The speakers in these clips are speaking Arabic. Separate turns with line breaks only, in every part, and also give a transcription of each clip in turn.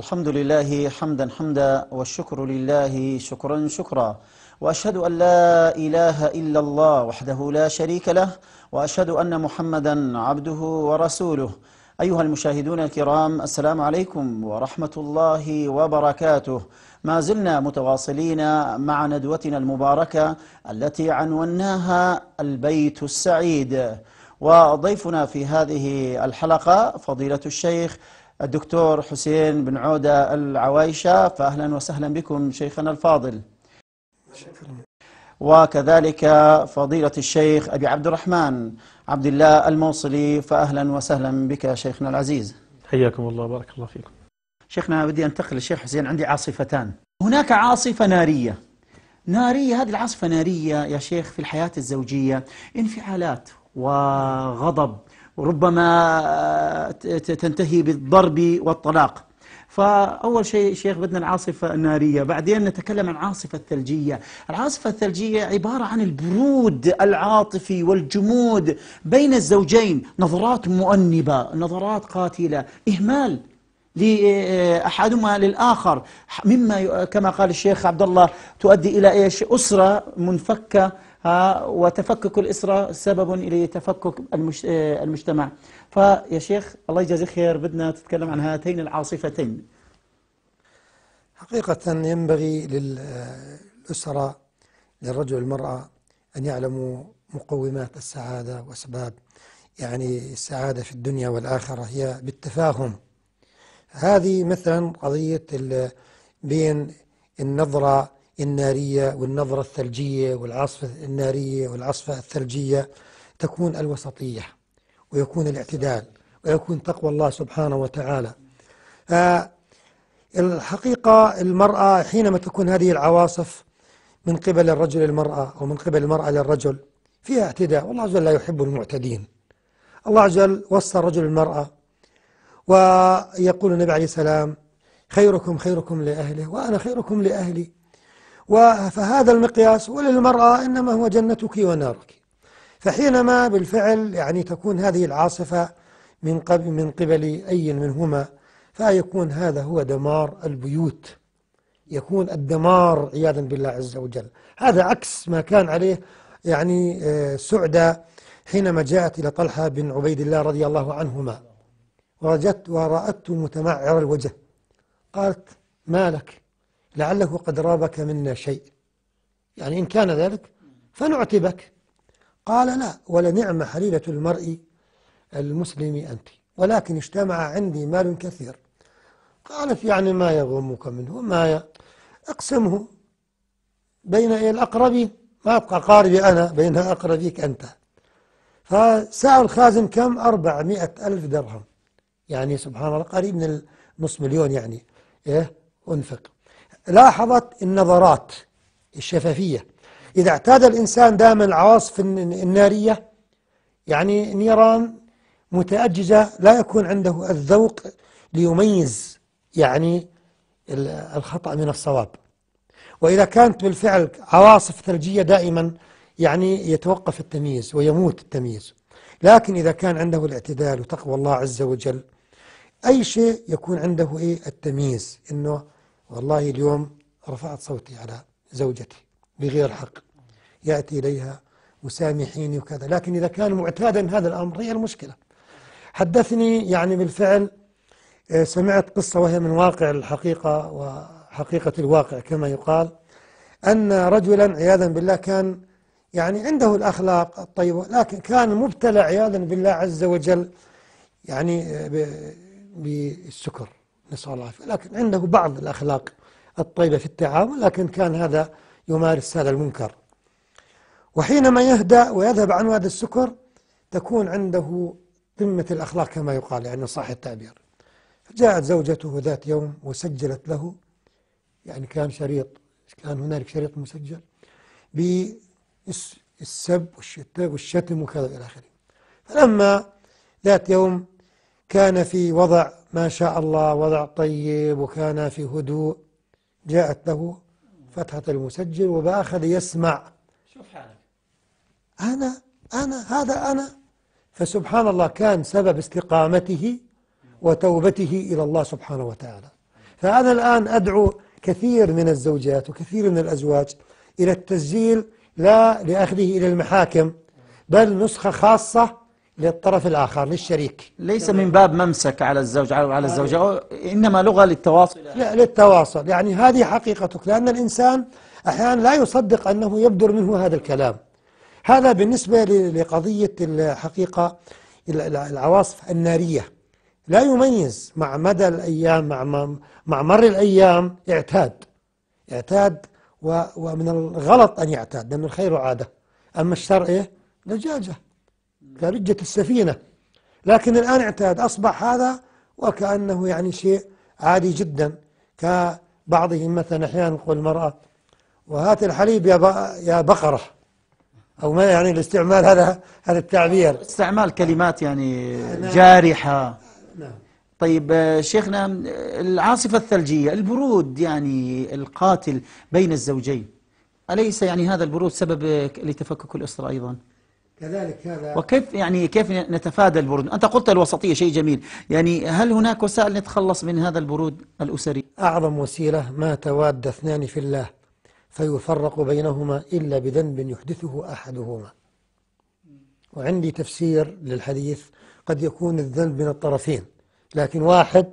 الحمد لله حمدا حمدا والشكر لله شكرا شكرا واشهد ان لا اله الا الله وحده لا شريك له واشهد ان محمدا عبده ورسوله ايها المشاهدون الكرام السلام عليكم ورحمه الله وبركاته ما زلنا متواصلين مع ندوتنا المباركه التي عنوناها البيت السعيد وضيفنا في هذه الحلقه فضيله الشيخ الدكتور حسين بن عودة العوايشة فأهلا وسهلا بكم شيخنا الفاضل شكرا وكذلك فضيلة الشيخ أبي عبد الرحمن عبد الله الموصلي فأهلا وسهلا بك شيخنا العزيز
حياكم الله بارك
الله فيكم شيخنا بدي أنتقل للشيخ حسين عندي عاصفتان هناك عاصفة نارية نارية هذه العاصفة نارية يا شيخ في الحياة الزوجية انفعالات وغضب وربما آه، تنتهي بالضرب والطلاق فأول شيء شيخ بدنا العاصفة النارية بعدين نتكلم عن العاصفة الثلجية العاصفة الثلجية عبارة عن البرود العاطفي والجمود بين الزوجين نظرات مؤنبة نظرات قاتلة إهمال لأحدهما آه، للآخر مما كما قال الشيخ عبد الله تؤدي إلى إيش أسرة منفكة وتفكك الأسرة سبب لتفكك آه، المجتمع فيا شيخ الله يجازيك خير بدنا تتكلم عن هاتين العاصفتين
حقيقة ينبغي للأسرة للرجل والمرأة أن يعلموا مقومات السعادة وأسباب يعني السعادة في الدنيا والآخرة هي بالتفاهم هذه مثلا قضية بين النظرة النارية والنظرة الثلجية والعاصفة النارية والعاصفة الثلجية تكون الوسطية ويكون الاعتدال ويكون تقوى الله سبحانه وتعالى آه الحقيقة المرأة حينما تكون هذه العواصف من قبل الرجل المرأة أو من قبل المرأة للرجل فيها اعتداء والله عز وجل لا يحب المعتدين الله عز وجل وصى الرجل المرأة ويقول النبي عليه السلام خيركم خيركم لأهله وأنا خيركم لأهلي فهذا المقياس وللمرأة إنما هو جنتك ونارك فحينما بالفعل يعني تكون هذه العاصفة من قبل من قبل أي منهما فيكون هذا هو دمار البيوت يكون الدمار عياذا بالله عز وجل هذا عكس ما كان عليه يعني آه، سعدة حينما جاءت إلى طلحة بن عبيد الله رضي الله عنهما ورجت ورأت متمعر الوجه قالت ما لك لعله قد رابك منا شيء يعني إن كان ذلك فنعتبك قال لا ولنعم حليلة المرء المسلم أنت ولكن اجتمع عندي مال كثير قالت يعني ما يغمك منه ما ي... اقسمه بين الأقربين ما أبقى قاربي أنا بين أقربيك أنت فساعة الخازن كم أربعمائة ألف درهم يعني سبحان الله قريب من نص مليون يعني إيه أنفق لاحظت النظرات الشفافية إذا اعتاد الإنسان دائما العواصف النارية يعني نيران متأججة لا يكون عنده الذوق ليميز يعني الخطأ من الصواب وإذا كانت بالفعل عواصف ثلجية دائما يعني يتوقف التمييز ويموت التمييز لكن إذا كان عنده الاعتدال وتقوى الله عز وجل أي شيء يكون عنده إيه التمييز إنه والله اليوم رفعت صوتي على زوجتي بغير حق يأتي إليها وسامحيني وكذا لكن إذا كان معتادا هذا الأمر هي المشكلة حدثني يعني بالفعل آه، سمعت قصة وهي من واقع الحقيقة وحقيقة الواقع كما يقال أن رجلا عياذا بالله كان يعني عنده الأخلاق الطيبة لكن كان مبتلى عياذا بالله عز وجل يعني آه، بالسكر نسأل العافية لكن عنده بعض الأخلاق الطيبة في التعامل لكن كان هذا يمارس هذا المنكر وحينما يهدأ ويذهب عن هذا السكر تكون عنده قمة الأخلاق كما يقال يعني صح التعبير فجاءت زوجته ذات يوم وسجلت له يعني كان شريط كان هنالك شريط مسجل بالسب والشتم وكذا إلى آخره فلما ذات يوم كان في وضع ما شاء الله وضع طيب وكان في هدوء جاءت له فتحة المسجل وبأخذ يسمع شوف حالك أنا أنا هذا أنا فسبحان الله كان سبب استقامته وتوبته إلى الله سبحانه وتعالى فأنا الآن أدعو كثير من الزوجات وكثير من الأزواج إلى التسجيل لا لأخذه إلى المحاكم بل نسخة خاصة للطرف الآخر للشريك ليس من باب ممسك على الزوج على الزوجة إنما لغة للتواصل لا للتواصل يعني هذه حقيقتك لأن الإنسان أحيانا لا يصدق أنه يبدر منه هذا الكلام هذا بالنسبة لقضية الحقيقة العواصف النارية لا يميز مع مدى الأيام مع, مع مر الأيام اعتاد اعتاد ومن الغلط أن يعتاد لأن الخير عادة أما الشر إيه؟ دجاجة كرجة السفينة لكن الآن اعتاد أصبح هذا وكأنه يعني شيء عادي جدا كبعضهم مثلا أحيانا يقول المرأة وهات الحليب يا يا بقرة أو ما يعني الاستعمال هذا هذا التعبير استعمال كلمات يعني جارحة نعم طيب شيخنا
العاصفة الثلجية البرود يعني القاتل بين الزوجين أليس يعني هذا البرود سبب لتفكك الأسرة أيضا؟
كذلك هذا
وكيف يعني كيف نتفادى البرود؟ أنت قلت الوسطية شيء جميل، يعني هل هناك وسائل نتخلص من
هذا البرود الأسري؟ أعظم وسيلة ما تواد اثنان في الله فيفرق بينهما إلا بذنب يحدثه أحدهما. وعندي تفسير للحديث قد يكون الذنب من الطرفين لكن واحد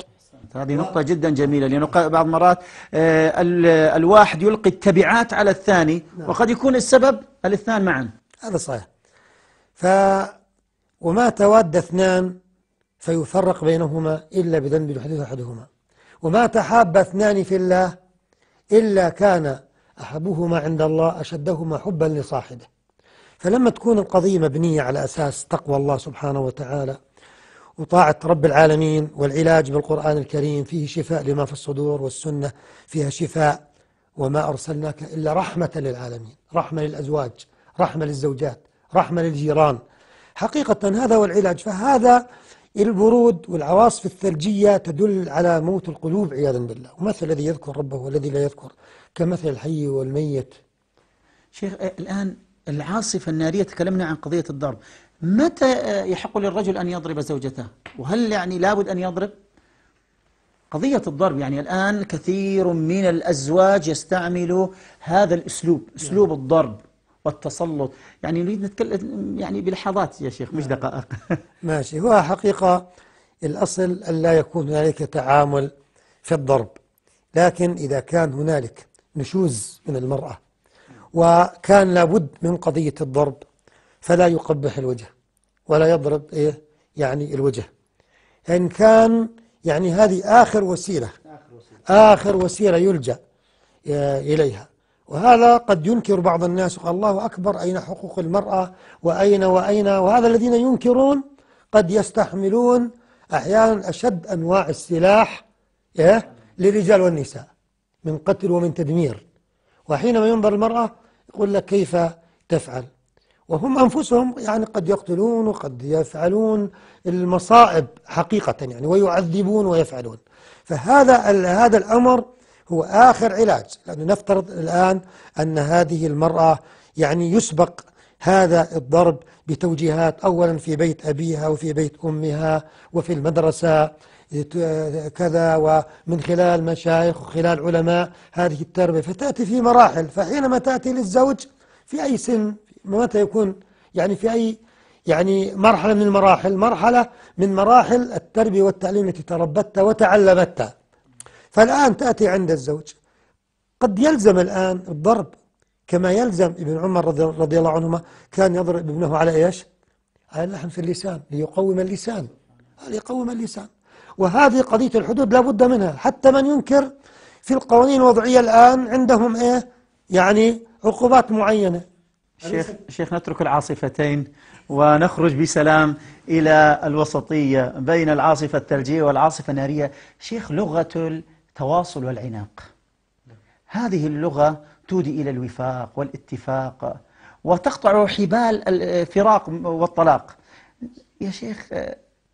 هذه
نقطة جدا جميلة لأنه بعض مرات آه، الواحد يلقي التبعات على
الثاني نعم. وقد يكون السبب الاثنان معا هذا صحيح ف وما تواد اثنان فيفرق بينهما إلا بذنب يحدث أحدهما وما تحاب اثنان في الله إلا كان أحبهما عند الله أشدهما حبا لصاحبه فلما تكون القضية مبنية على أساس تقوى الله سبحانه وتعالى وطاعة رب العالمين والعلاج بالقرآن الكريم فيه شفاء لما في الصدور والسنة فيها شفاء وما أرسلناك إلا رحمة للعالمين رحمة للأزواج رحمة للزوجات رحمة للجيران حقيقة هذا هو العلاج فهذا البرود والعواصف الثلجية تدل على موت القلوب عياذا بالله ومثل الذي يذكر ربه والذي لا يذكر كمثل الحي والميت شيخ الآن العاصفة النارية تكلمنا عن قضية الضرب متى
يحق للرجل أن يضرب زوجته وهل يعني لابد أن يضرب قضية الضرب يعني الآن كثير من الأزواج يستعملوا هذا الأسلوب أسلوب الضرب والتسلط يعني نريد نتكلم يعني بلحظات يا شيخ مش
نعم. دقائق
ماشي هو حقيقة الأصل ألا يكون هنالك تعامل في الضرب لكن إذا كان هنالك نشوز من المرأة وكان لابد من قضية الضرب فلا يقبح الوجه ولا يضرب إيه يعني الوجه إن كان يعني هذه آخر وسيلة آخر وسيلة يلجأ إليها وهذا قد ينكر بعض الناس قال الله أكبر أين حقوق المرأة وأين وأين وهذا الذين ينكرون قد يستحملون أحيانا أشد أنواع السلاح إيه؟ للرجال والنساء من قتل ومن تدمير وحينما ينظر المرأة يقول لك كيف تفعل وهم أنفسهم يعني قد يقتلون وقد يفعلون المصائب حقيقة يعني ويعذبون ويفعلون فهذا هذا الأمر هو آخر علاج لأنه نفترض الآن أن هذه المرأة يعني يسبق هذا الضرب بتوجيهات أولا في بيت أبيها وفي بيت أمها وفي المدرسة كذا ومن خلال مشايخ وخلال علماء هذه التربية فتأتي في مراحل فحينما تأتي للزوج في أي سن متى يكون يعني في أي يعني مرحلة من المراحل مرحلة من مراحل التربية والتعليم التي تربتها وتعلمتها فالآن تأتي عند الزوج قد يلزم الآن الضرب كما يلزم ابن عمر رضي الله عنهما كان يضرب ابنه على إيش على اللحم في اللسان ليقوم اللسان ليقوم اللسان وهذه قضية الحدود لا بد منها حتى من ينكر في القوانين الوضعية الآن عندهم إيه يعني عقوبات معينة شيخ,
شيخ نترك العاصفتين ونخرج بسلام إلى الوسطية بين العاصفة الثلجية والعاصفة النارية شيخ لغة التواصل والعناق هذه اللغة تودي إلى الوفاق والاتفاق وتقطع حبال الفراق والطلاق يا شيخ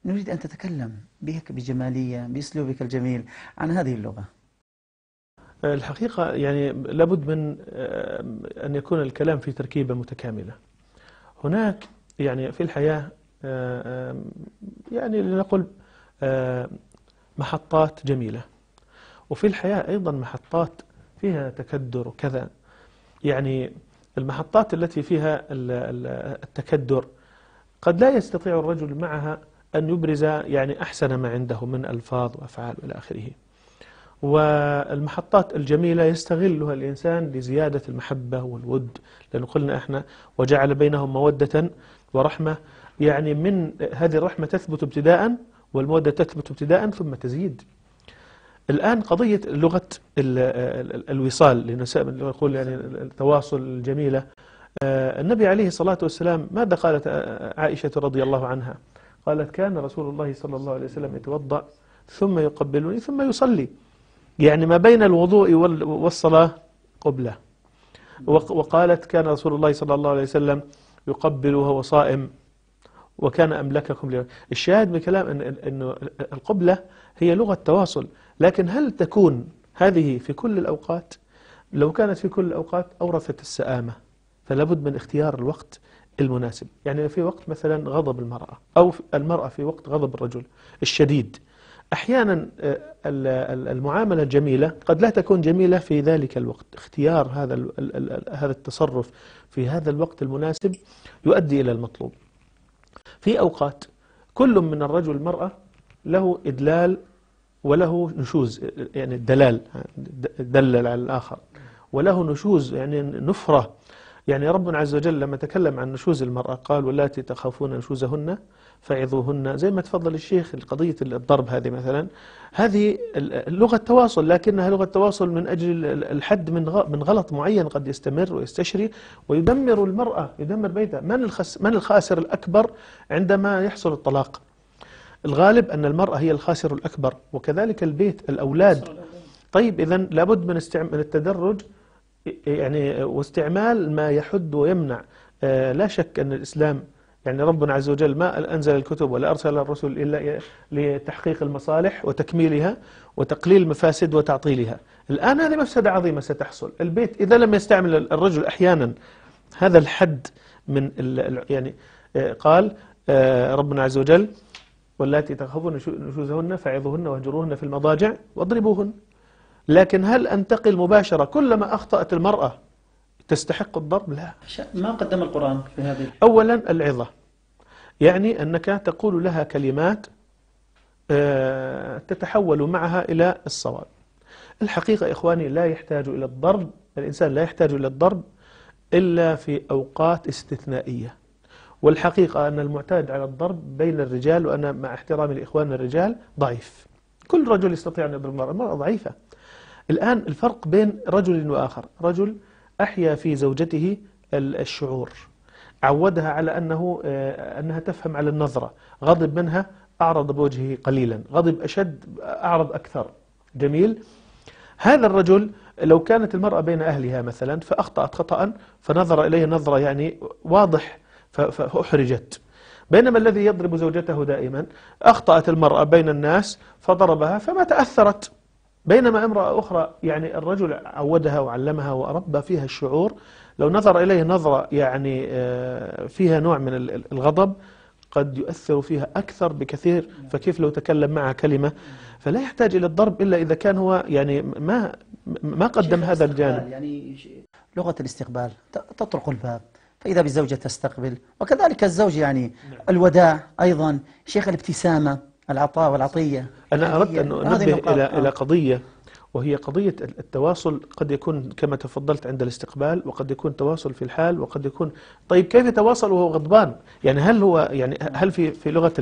نريد أن تتكلم بك بجمالية بأسلوبك الجميل
عن هذه اللغة الحقيقة يعني لابد من أن يكون الكلام في تركيبة متكاملة هناك يعني في الحياة يعني لنقل محطات جميلة وفي الحياة أيضا محطات فيها تكدر وكذا يعني المحطات التي فيها التكدر قد لا يستطيع الرجل معها أن يبرز يعني أحسن ما عنده من ألفاظ وأفعال إلى آخره والمحطات الجميلة يستغلها الإنسان لزيادة المحبة والود لأنه قلنا إحنا وجعل بينهم مودة ورحمة يعني من هذه الرحمة تثبت ابتداء والمودة تثبت ابتداء ثم تزيد الآن قضية لغة الوصال لنساء يقول يعني التواصل الجميلة آه، النبي عليه الصلاة والسلام ماذا قالت عائشة رضي الله عنها قالت كان رسول الله صلى الله عليه وسلم يتوضأ ثم يقبلني ثم يصلي يعني ما بين الوضوء والصلاة قبلة وقالت كان رسول الله صلى الله عليه وسلم يقبل وهو صائم وكان أملككم لي الشاهد من كلام أن أنه القبلة هي لغة تواصل لكن هل تكون هذه في كل الأوقات لو كانت في كل الأوقات أورثت السآمة فلا بد من اختيار الوقت المناسب يعني في وقت مثلا غضب المرأة أو المرأة في وقت غضب الرجل الشديد أحيانا آه، المعاملة الجميلة قد لا تكون جميلة في ذلك الوقت اختيار هذا هذا التصرف في هذا الوقت المناسب يؤدي إلى المطلوب في أوقات كل من الرجل والمرأة له إدلال وله نشوز يعني الدلال دلل على الآخر وله نشوز يعني نفرة يعني ربنا عز وجل لما تكلم عن نشوز المرأة قال واللاتي تخافون نشوزهن فعظوهن زي ما تفضل الشيخ قضية الضرب هذه مثلا هذه لغة تواصل لكنها لغة تواصل من أجل الحد من من غلط معين قد يستمر ويستشري ويدمر المرأة يدمر بيتها من, الخس من الخاسر الأكبر عندما يحصل الطلاق الغالب أن المرأة هي الخاسر الأكبر وكذلك البيت الأولاد طيب إذا لابد من التدرج يعني واستعمال ما يحد ويمنع آه، لا شك أن الإسلام يعني ربنا عز وجل ما أنزل الكتب ولا أرسل الرسل إلا لتحقيق المصالح وتكميلها وتقليل المفاسد وتعطيلها الآن هذه مفسدة عظيمة ستحصل البيت إذا لم يستعمل الرجل أحيانا هذا الحد من يعني آه، قال آه، ربنا عز وجل واللاتي تخافون نشوزهن فعظهن واهجروهن في المضاجع واضربوهن لكن هل أنتقل مباشرة كلما أخطأت المرأة تستحق الضرب لا ما قدم القرآن في هذه أولا العظة يعني أنك تقول لها كلمات آه، تتحول معها إلى الصواب الحقيقة إخواني لا يحتاج إلى الضرب الإنسان لا يحتاج إلى الضرب إلا في أوقات استثنائية والحقيقة أن المعتاد على الضرب بين الرجال وأنا مع احترامي الإخوان الرجال ضعيف كل رجل يستطيع أن يضرب المرأة المرأة ضعيفة الآن الفرق بين رجل وآخر رجل أحيا في زوجته الشعور عودها على أنه آه، أنها تفهم على النظرة غضب منها أعرض بوجهه قليلا غضب أشد أعرض أكثر جميل هذا الرجل لو كانت المرأة بين أهلها مثلا فأخطأت خطأ فنظر إليه نظرة يعني واضح فأحرجت بينما الذي يضرب زوجته دائما أخطأت المرأة بين الناس فضربها فما تأثرت بينما امرأة أخرى يعني الرجل عودها وعلمها وربى فيها الشعور لو نظر إليه نظرة يعني آه، فيها نوع من الغضب قد يؤثر فيها أكثر بكثير فكيف لو تكلم معها كلمة فلا يحتاج إلى الضرب إلا إذا كان هو يعني ما ما قدم هذا الجانب يعني لغة الاستقبال
تطرق الباب فإذا بالزوجة تستقبل وكذلك الزوج يعني نعم. الوداع أيضا شيخ الابتسامة العطاء والعطية
أنا أردت أن أنبه إلى, إلى آه. قضية وهي قضية التواصل قد يكون كما تفضلت عند الاستقبال وقد يكون تواصل في الحال وقد يكون طيب كيف يتواصل وهو غضبان يعني هل هو يعني هل في في لغة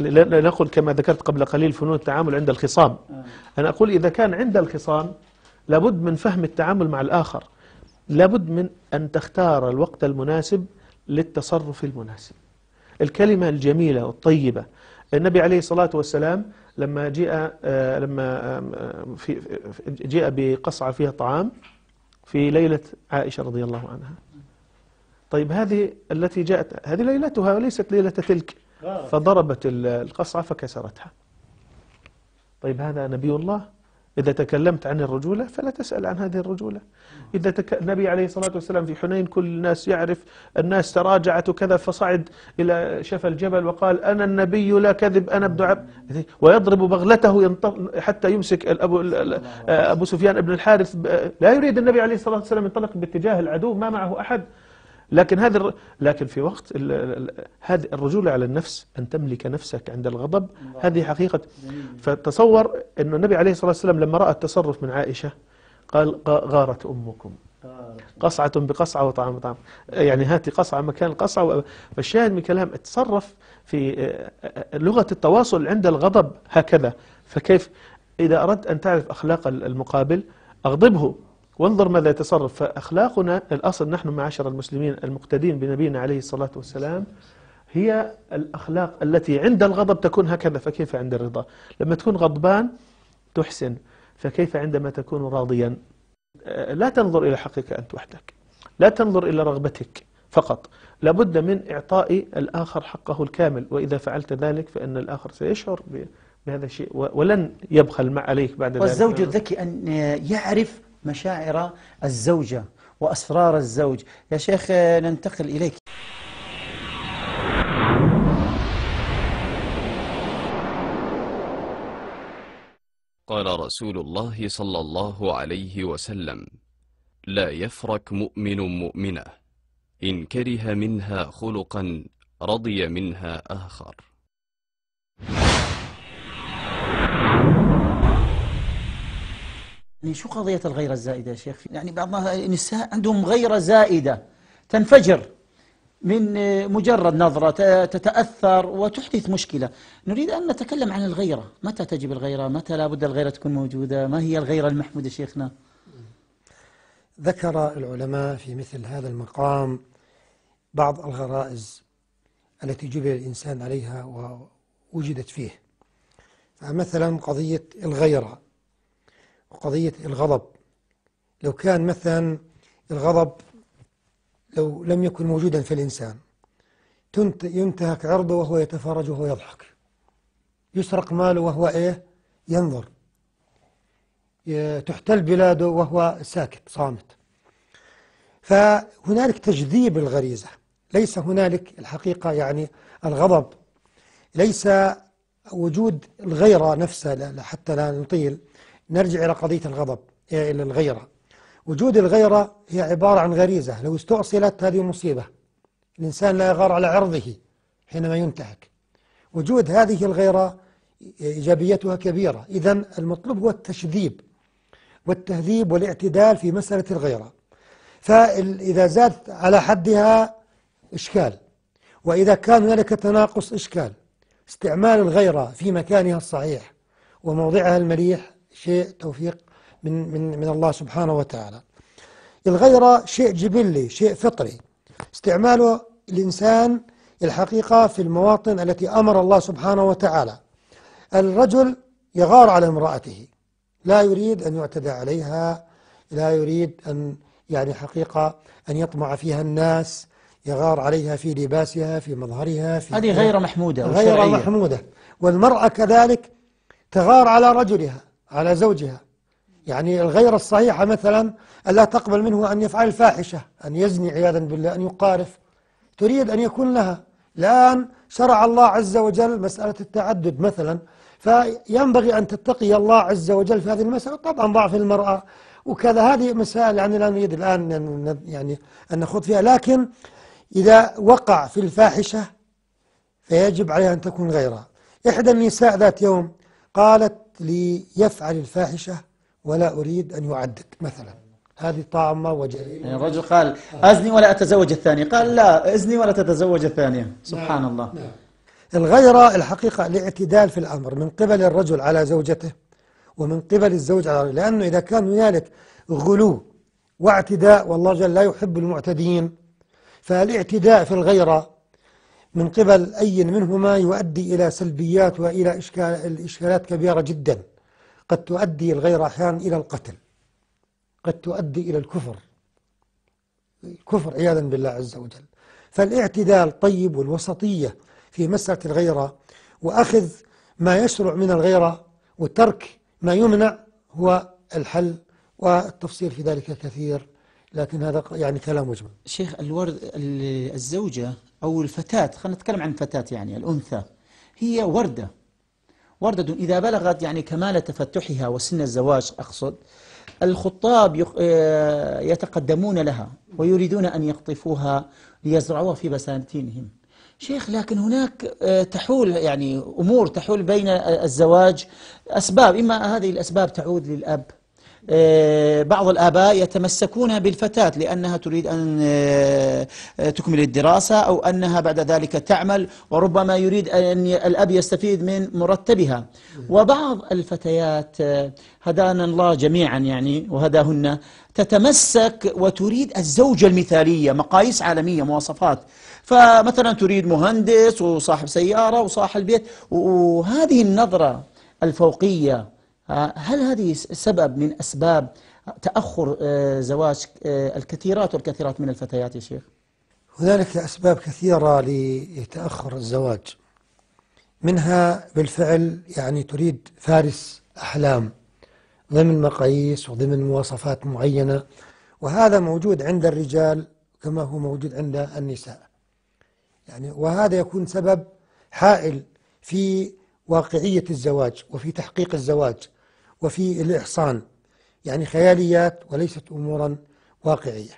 لنقل كما ذكرت قبل قليل فنون التعامل عند الخصام آه. أنا أقول إذا كان عند الخصام لابد من فهم التعامل مع الآخر لابد من أن تختار الوقت المناسب للتصرف المناسب الكلمة الجميلة والطيبة النبي عليه الصلاة والسلام لما جاء آه، لما في جاء بقصعة فيها طعام في ليلة عائشة رضي الله عنها طيب هذه التي جاءت هذه ليلتها وليست ليلة تلك
فضربت
القصعة فكسرتها طيب هذا نبي الله إذا تكلمت عن الرجولة فلا تسأل عن هذه الرجولة إذا تك... النبي عليه الصلاة والسلام في حنين كل الناس يعرف الناس تراجعت وكذا فصعد إلى شفا الجبل وقال أنا النبي لا كذب أنا ابن عبد ويضرب بغلته ينطف حتى يمسك أبو, أبو سفيان ابن الحارث لا يريد النبي عليه الصلاة والسلام ينطلق باتجاه العدو ما معه أحد لكن هذا لكن في وقت هذه الرجولة على النفس أن تملك نفسك عند الغضب هذه حقيقة فتصور أن النبي عليه الصلاة والسلام لما رأى التصرف من عائشة قال غارت أمكم قصعة بقصعة وطعام طعام يعني هاتي قصعة مكان القصعة فالشاهد من كلام اتصرف في لغة التواصل عند الغضب هكذا فكيف إذا أردت أن تعرف أخلاق المقابل أغضبه وانظر ماذا يتصرف فأخلاقنا الأصل نحن معاشر المسلمين المقتدين بنبينا عليه الصلاة والسلام هي الأخلاق التي عند الغضب تكون هكذا فكيف عند الرضا لما تكون غضبان تحسن فكيف عندما تكون راضيا لا تنظر إلى حقك أنت وحدك لا تنظر إلى رغبتك فقط لابد من إعطاء الآخر حقه الكامل وإذا فعلت ذلك فإن الآخر سيشعر بهذا الشيء ولن يبخل عليك بعد ذلك والزوج
الذكي أن يعرف مشاعر الزوجة وأسرار الزوج يا شيخ ننتقل إليك قال رسول الله صلى الله عليه وسلم لا يفرك مؤمن مؤمنة إن كره منها خلقا رضي منها آخر يعني شو قضية الغيرة الزائدة يا شيخ يعني بعض النساء عندهم غيرة زائدة تنفجر من مجرد نظرة تتأثر وتحدث مشكلة نريد أن نتكلم عن الغيرة متى تجب الغيرة متى لابد الغيرة تكون موجودة ما هي الغيرة المحمودة شيخنا
ذكر العلماء في مثل هذا المقام بعض الغرائز التي جبل الإنسان عليها ووجدت فيه فمثلا قضية الغيرة وقضية الغضب لو كان مثلا الغضب لو لم يكن موجودا في الإنسان ينتهك عرضه وهو يتفرج وهو يضحك يسرق ماله وهو إيه ينظر تحتل بلاده وهو ساكت صامت فهنالك تجذيب الغريزة ليس هنالك الحقيقة يعني الغضب ليس وجود الغيرة نفسها حتى لا نطيل نرجع إلى قضية الغضب إيه، إلى الغيرة وجود الغيرة هي عبارة عن غريزة لو استؤصلت هذه مصيبة الإنسان لا يغار على عرضه حينما ينتهك وجود هذه الغيرة إيجابيتها كبيرة إذا المطلوب هو التشذيب والتهذيب والاعتدال في مسألة الغيرة فإذا زادت على حدها إشكال وإذا كان هنالك تناقص إشكال استعمال الغيرة في مكانها الصحيح وموضعها المليح شيء توفيق من من من الله سبحانه وتعالى الغيرة شيء جبلي شيء فطري استعماله الإنسان الحقيقة في المواطن التي أمر الله سبحانه وتعالى الرجل يغار على امرأته لا يريد أن يعتدى عليها لا يريد أن يعني حقيقة أن يطمع فيها الناس يغار عليها في لباسها في مظهرها في هذه غيرة محمودة غير محمودة والمرأة كذلك تغار على رجلها على زوجها يعني الغيرة الصحيحة مثلا ألا تقبل منه أن يفعل الفاحشة أن يزني عياذا بالله أن يقارف تريد أن يكون لها الآن شرع الله عز وجل مسألة التعدد مثلا فينبغي أن تتقي الله عز وجل في هذه المسألة طبعا ضعف المرأة وكذا هذه مسائل يعني لا نريد الآن يعني أن نخوض فيها لكن إذا وقع في الفاحشة فيجب عليها أن تكون غيرها إحدى النساء ذات يوم قالت ليفعل الفاحشة ولا أريد أن يعدد مثلا هذه طعمة وجريمة يعني الرجل قال أزني ولا أتزوج الثانية قال لا أزني ولا تتزوج الثانية نعم. سبحان نعم. الله نعم. الغيرة الحقيقة الاعتدال في الأمر من قبل الرجل على زوجته ومن قبل الزوج على الرجل. لأنه إذا كان هنالك غلو واعتداء والله جل لا يحب المعتدين فالاعتداء في الغيرة من قبل أي منهما يؤدي إلى سلبيات وإلى إشكال إشكالات كبيرة جدا قد تؤدي الغير أحيانا إلى القتل قد تؤدي إلى الكفر الكفر عياذا بالله عز وجل فالاعتدال طيب والوسطية في مسألة الغيرة وأخذ ما يشرع من الغيرة وترك ما يمنع هو الحل والتفصيل في ذلك كثير لكن هذا يعني
كلام مجمل شيخ الورد الزوجة أو الفتاة خلينا نتكلم عن فتاة يعني الأنثى هي وردة وردة إذا بلغت يعني كمال تفتحها وسن الزواج أقصد الخطاب آه، يتقدمون لها ويريدون أن يقطفوها ليزرعوها في بساتينهم شيخ لكن هناك آه، تحول يعني أمور تحول بين آه، الزواج أسباب إما هذه الأسباب تعود للأب آه، بعض الآباء يتمسكون بالفتاة لأنها تريد أن آه، آه، تكمل الدراسة أو أنها بعد ذلك تعمل وربما يريد أن الأب يستفيد من مرتبها وبعض الفتيات هدانا الله جميعا يعني وهداهن تتمسك وتريد الزوجة المثالية مقاييس عالمية مواصفات فمثلا تريد مهندس وصاحب سيارة وصاحب بيت وهذه النظرة الفوقية آه، هل هذه سبب من أسباب تأخر آه، زواج آه، الكثيرات والكثيرات
من الفتيات يا شيخ هنالك أسباب كثيرة لتأخر الزواج منها بالفعل يعني تريد فارس أحلام ضمن مقاييس وضمن مواصفات معينة وهذا موجود عند الرجال كما هو موجود عند النساء يعني وهذا يكون سبب حائل في واقعية الزواج وفي تحقيق الزواج وفي الإحصان يعني خياليات وليست أمورا واقعية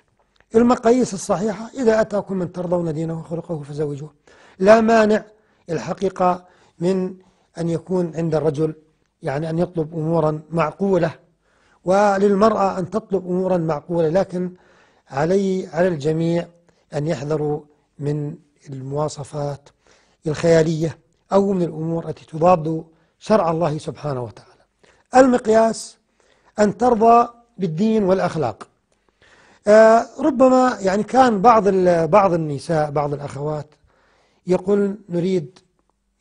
المقاييس الصحيحة إذا أتاكم من ترضون دينه وخلقه فزوجوه لا مانع الحقيقة من أن يكون عند الرجل يعني أن يطلب أمورا معقولة وللمرأة أن تطلب أمورا معقولة لكن علي على الجميع أن يحذروا من المواصفات الخيالية أو من الأمور التي تضاد شرع الله سبحانه وتعالى المقياس أن ترضى بالدين والأخلاق آه ربما يعني كان بعض بعض النساء بعض الأخوات يقول نريد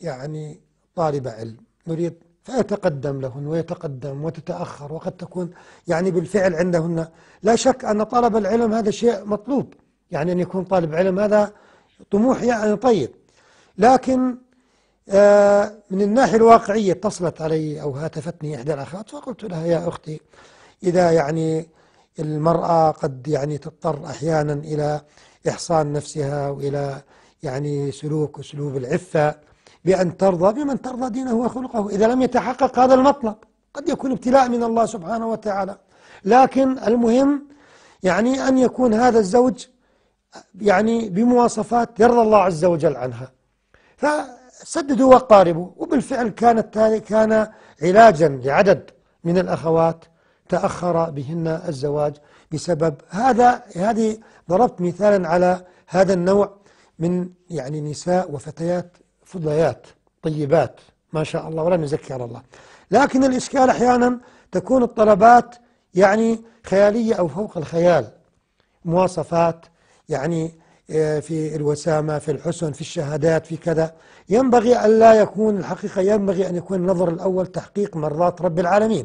يعني طالب علم نريد فيتقدم لهن ويتقدم وتتأخر وقد تكون يعني بالفعل عندهن لا شك أن طلب العلم هذا شيء مطلوب يعني أن يكون طالب علم هذا طموح يعني طيب لكن آه، من الناحية الواقعية اتصلت علي أو هاتفتني إحدى الأخوات فقلت لها يا أختي إذا يعني المرأة قد يعني تضطر أحيانا إلى إحصان نفسها وإلى يعني سلوك أسلوب العفة بأن ترضى بمن ترضى دينه وخلقه إذا لم يتحقق هذا المطلب قد يكون ابتلاء من الله سبحانه وتعالى لكن المهم يعني أن يكون هذا الزوج يعني بمواصفات يرضى الله عز وجل عنها ف سددوا وقاربوا وبالفعل كانت كان علاجا لعدد من الأخوات تأخر بهن الزواج بسبب هذا هذه ضربت مثالا على هذا النوع من يعني نساء وفتيات فضليات طيبات ما شاء الله ولا نزكي على الله لكن الإشكال أحيانا تكون الطلبات يعني خيالية أو فوق الخيال مواصفات يعني آه، في الوسامة في الحسن في الشهادات في كذا ينبغي أن لا يكون الحقيقة ينبغي أن يكون النظر الأول تحقيق مرضات رب العالمين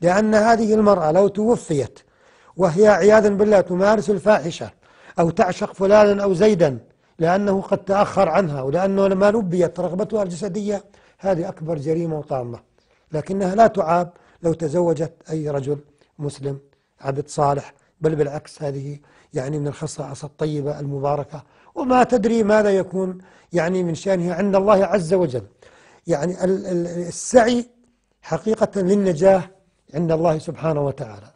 لأن هذه المرأة لو توفيت وهي عياذا بالله تمارس الفاحشة أو تعشق فلانا أو زيدا لأنه قد تأخر عنها ولأنه لما لبيت رغبتها الجسدية هذه أكبر جريمة وطامة لكنها لا تعاب لو تزوجت أي رجل مسلم عبد صالح بل بالعكس هذه يعني من الخصائص الطيبة المباركة وما تدري ماذا يكون يعني من شأنه عند الله عز وجل يعني السعي حقيقة للنجاة عند الله سبحانه وتعالى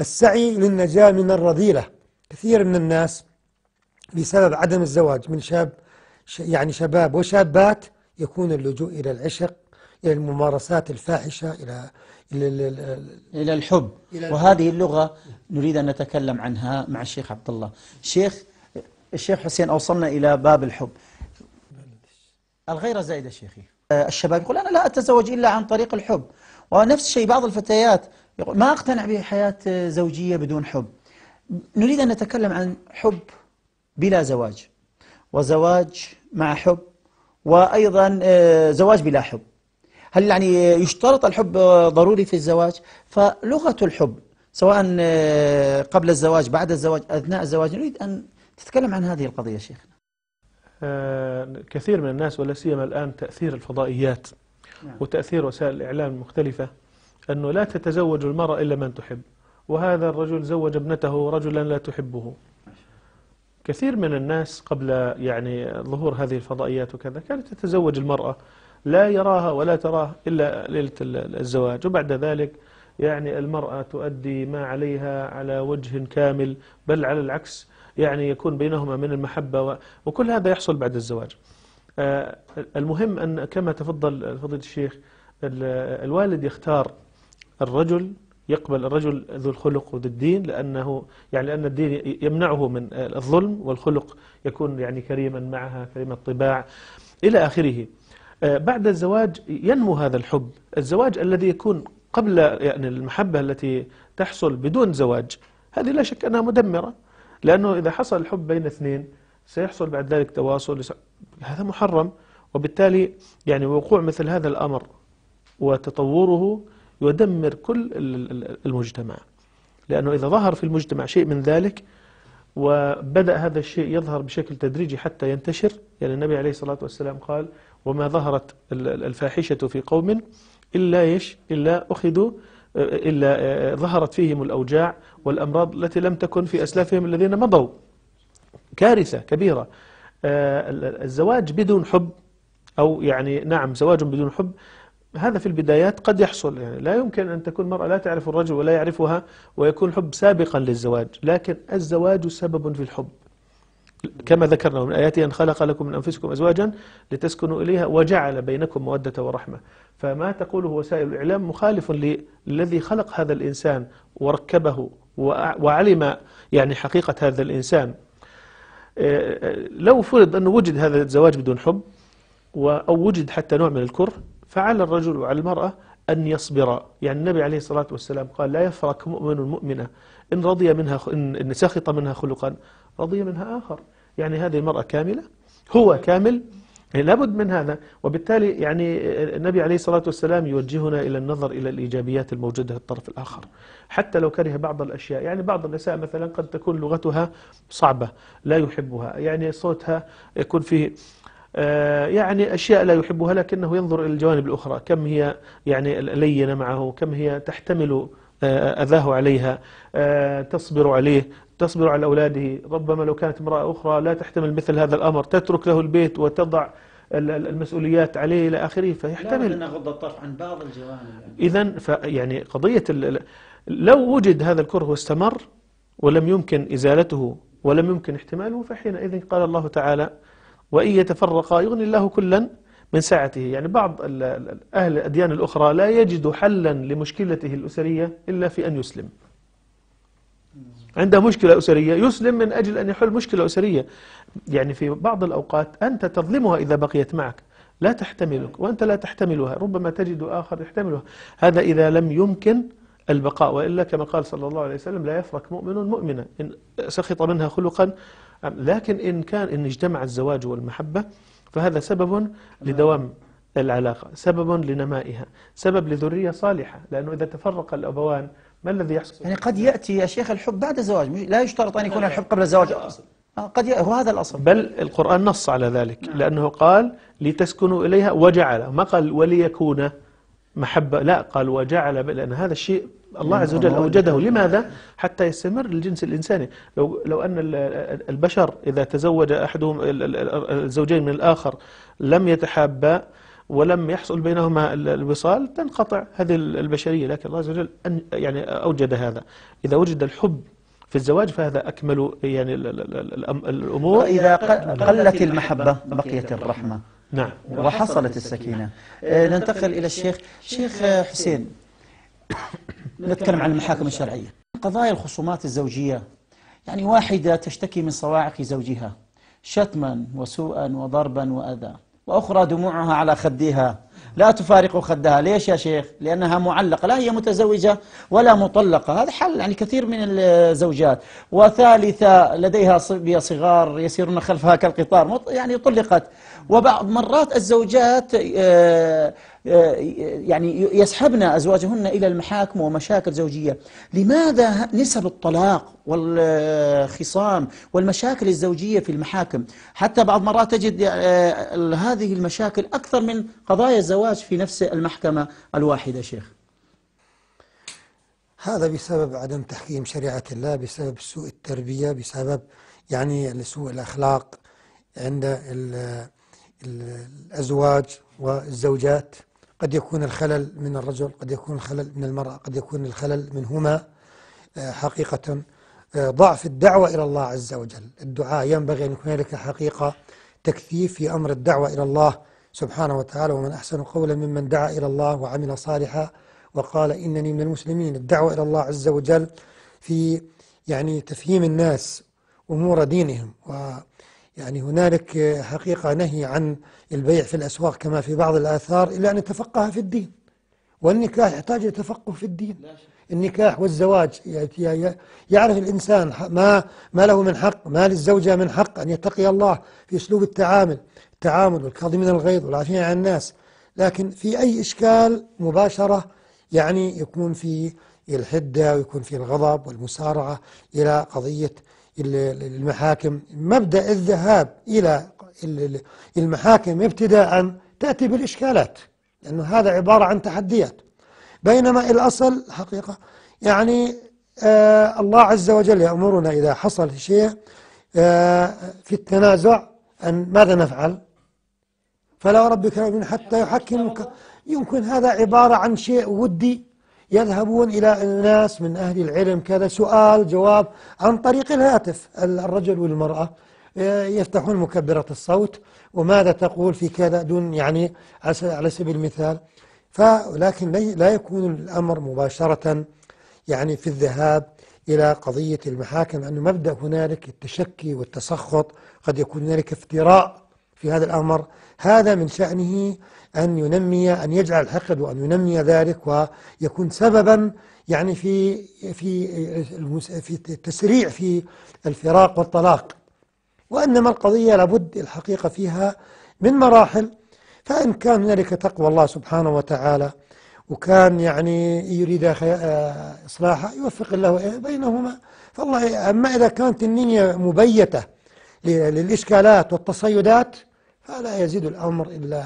السعي للنجاة من الرذيلة كثير من الناس بسبب عدم الزواج من شاب يعني شباب وشابات يكون اللجوء إلى العشق إلى الممارسات الفاحشة إلى إلى, إلى,
إلى الحب إلى وهذه اللغة نريد أن نتكلم عنها مع الشيخ عبد الله شيخ الشيخ حسين أوصلنا إلى باب الحب الغيرة زائدة شيخي آه، الشباب يقول أنا لا أتزوج إلا عن طريق الحب ونفس الشيء بعض الفتيات يقول ما أقتنع بحياة زوجية بدون حب نريد أن نتكلم عن حب بلا زواج وزواج مع حب وأيضا آه، زواج بلا حب هل يعني يشترط الحب ضروري في الزواج فلغة الحب سواء آه، قبل الزواج بعد الزواج أثناء الزواج نريد أن تتكلم عن هذه القضية شيخنا
آه كثير من الناس ولا سيما الآن تأثير الفضائيات نعم. وتأثير وسائل الإعلام المختلفة أنه لا تتزوج المرأة إلا من تحب وهذا الرجل زوج ابنته رجلا لا تحبه كثير من الناس قبل يعني ظهور هذه الفضائيات وكذا كانت تتزوج المرأة لا يراها ولا تراه إلا ليلة الزواج وبعد ذلك يعني المرأة تؤدي ما عليها على وجه كامل بل على العكس يعني يكون بينهما من المحبة وكل هذا يحصل بعد الزواج آه، المهم أن كما تفضل فضيلة الشيخ الوالد يختار الرجل يقبل الرجل ذو الخلق وذو الدين لأنه يعني لأن الدين يمنعه من الظلم والخلق يكون يعني كريما معها كريم الطباع إلى آخره آه، بعد الزواج ينمو هذا الحب الزواج الذي يكون قبل يعني المحبة التي تحصل بدون زواج هذه لا شك أنها مدمرة لأنه إذا حصل الحب بين اثنين سيحصل بعد ذلك تواصل هذا محرم وبالتالي يعني وقوع مثل هذا الأمر وتطوره يدمر كل المجتمع لأنه إذا ظهر في المجتمع شيء من ذلك وبدأ هذا الشيء يظهر بشكل تدريجي حتى ينتشر يعني النبي عليه الصلاة والسلام قال وما ظهرت الفاحشة في قوم إلا إيش إلا أخذوا إلا آه، ظهرت فيهم الأوجاع والأمراض التي لم تكن في أسلافهم الذين مضوا كارثة كبيرة آه، الزواج بدون حب أو يعني نعم زواج بدون حب هذا في البدايات قد يحصل يعني لا يمكن أن تكون المرأة لا تعرف الرجل ولا يعرفها ويكون الحب سابقا للزواج لكن الزواج سبب في الحب كما ذكرنا من آياته أن خلق لكم من أنفسكم أزواجا لتسكنوا إليها وجعل بينكم مودة ورحمة فما تقوله وسائل الإعلام مخالف للذي خلق هذا الإنسان وركبه وعلم يعني حقيقة هذا الإنسان آه، آه، لو فرض أنه وجد هذا الزواج بدون حب أو وجد حتى نوع من الكره فعلى الرجل وعلى المرأة أن يصبر يعني النبي عليه الصلاة والسلام قال لا يفرق مؤمن مؤمنة إن رضي منها إن سخط منها خلقا رضي منها آخر يعني هذه المرأة كاملة هو كامل يعني لابد من هذا وبالتالي يعني النبي عليه الصلاة والسلام يوجهنا إلى النظر إلى الإيجابيات الموجودة في الطرف الآخر حتى لو كره بعض الأشياء يعني بعض النساء مثلا قد تكون لغتها صعبة لا يحبها يعني صوتها يكون فيه آه، يعني أشياء لا يحبها لكنه ينظر إلى الجوانب الأخرى كم هي يعني لينة معه كم هي تحتمل آه، أذاه عليها آه، تصبر عليه تصبر على أولاده ربما لو كانت امرأة أخرى لا تحتمل مثل هذا الأمر تترك له البيت وتضع المسؤوليات عليه إلى آخره فيحتمل لا
نغض الطرف عن بعض الجوانب
إذا يعني قضية لو وجد هذا الكره واستمر ولم يمكن إزالته ولم يمكن احتماله فحينئذ قال الله تعالى وإن يتفرقا يغني الله كلا من ساعته يعني بعض أهل الأديان الأخرى لا يجد حلا لمشكلته الأسرية إلا في أن يسلم عنده مشكلة أسرية يسلم من أجل أن يحل مشكلة أسرية يعني في بعض الأوقات أنت تظلمها إذا بقيت معك لا تحتملك وأنت لا تحتملها ربما تجد آخر يحتملها هذا إذا لم يمكن البقاء وإلا كما قال صلى الله عليه وسلم لا يفرك مؤمن مؤمنة إن سخط منها خلقا لكن إن كان إن اجتمع الزواج والمحبة فهذا سبب لدوام العلاقة سبب لنمائها سبب لذرية صالحة لأنه إذا تفرق الأبوان ما الذي يحصل يعني قد يأتي يا شيخ الحب بعد الزواج لا يشترط أن يكون الحب قبل الزواج آه، قد هو هذا الأصل بل القرآن نص على ذلك لأنه قال لتسكنوا إليها وجعل ما قال وليكون محبة لا قال وجعل لأن هذا الشيء الله عز وجل أوجده لماذا؟ حتى يستمر الجنس الإنساني لو, لو أن البشر إذا تزوج أحدهم الزوجين من الآخر لم يتحابا ولم يحصل بينهما الوصال تنقطع هذه البشرية لكن الله عز وجل يعني أوجد هذا إذا وجد الحب في الزواج فهذا أكمل يعني الأمور وإذا قلت المحبة بقيت الرحمة نعم وحصلت
السكينة آه، آه، ننتقل إلى الشيخ شيخ حسين نتكلم عن المحاكم الشرعية قضايا الخصومات الزوجية يعني واحدة تشتكي من صواعق زوجها شتما وسوءا وضربا وأذى وأخرى دموعها على خديها لا تفارق خدها ليش يا شيخ لأنها معلقة لا هي متزوجة ولا مطلقة هذا حل يعني كثير من الزوجات وثالثة لديها صبية صغار يسيرون خلفها كالقطار يعني طلقت وبعض مرات الزوجات آه، يعني يسحبن أزواجهن إلى المحاكم ومشاكل زوجية لماذا نسب الطلاق والخصام والمشاكل الزوجية في المحاكم حتى بعض مرات تجد آه، هذه المشاكل أكثر
من قضايا الزواج في نفس المحكمة الواحدة شيخ هذا بسبب عدم تحكيم شريعة الله بسبب سوء التربية بسبب يعني سوء الأخلاق عند الأزواج والزوجات قد يكون الخلل من الرجل قد يكون الخلل من المرأة قد يكون الخلل منهما آه، حقيقة آه، ضعف الدعوة إلى الله عز وجل الدعاء ينبغي أن يكون لك حقيقة تكثيف في أمر الدعوة إلى الله سبحانه وتعالى ومن أحسن قولا ممن دعا إلى الله وعمل صالحا وقال إنني من المسلمين الدعوة إلى الله عز وجل في يعني تفهيم الناس أمور دينهم يعني هنالك حقيقة نهي عن البيع في الأسواق كما في بعض الآثار إلا أن يتفقه في الدين والنكاح يحتاج إلى تفقه في الدين النكاح والزواج يعرف الإنسان ما, ما له من حق ما للزوجة من حق أن يتقي الله في أسلوب التعامل التعامل والكاظم من الغيظ والعافية عن الناس لكن في أي إشكال مباشرة يعني يكون في الحدة ويكون في الغضب والمسارعة إلى قضية المحاكم مبدأ الذهاب إلى المحاكم ابتداء تأتي بالإشكالات لأنه هذا عبارة عن تحديات بينما الأصل حقيقة يعني آه الله عز وجل يأمرنا إذا حصل شيء آه في التنازع أن ماذا نفعل فلا ربك حتى يحكمك يمكن هذا عبارة عن شيء ودي يذهبون إلى الناس من أهل العلم كذا سؤال جواب عن طريق الهاتف الرجل والمرأة آه، يفتحون مكبرة الصوت وماذا تقول في كذا دون يعني على سبيل المثال ولكن لا يكون الأمر مباشرة يعني في الذهاب إلى قضية المحاكم أنه مبدأ هنالك التشكي والتسخط قد يكون هنالك افتراء في هذا الأمر هذا من شأنه أن ينمي أن يجعل الحقد وأن ينمي ذلك ويكون سببا يعني في في في التسريع في الفراق والطلاق وإنما القضية لابد الحقيقة فيها من مراحل فإن كان هنالك تقوى الله سبحانه وتعالى وكان يعني يريد إصلاحه يوفق الله بينهما فالله أما إذا كانت النية مبيتة للإشكالات والتصيدات فلا يزيد الأمر إلا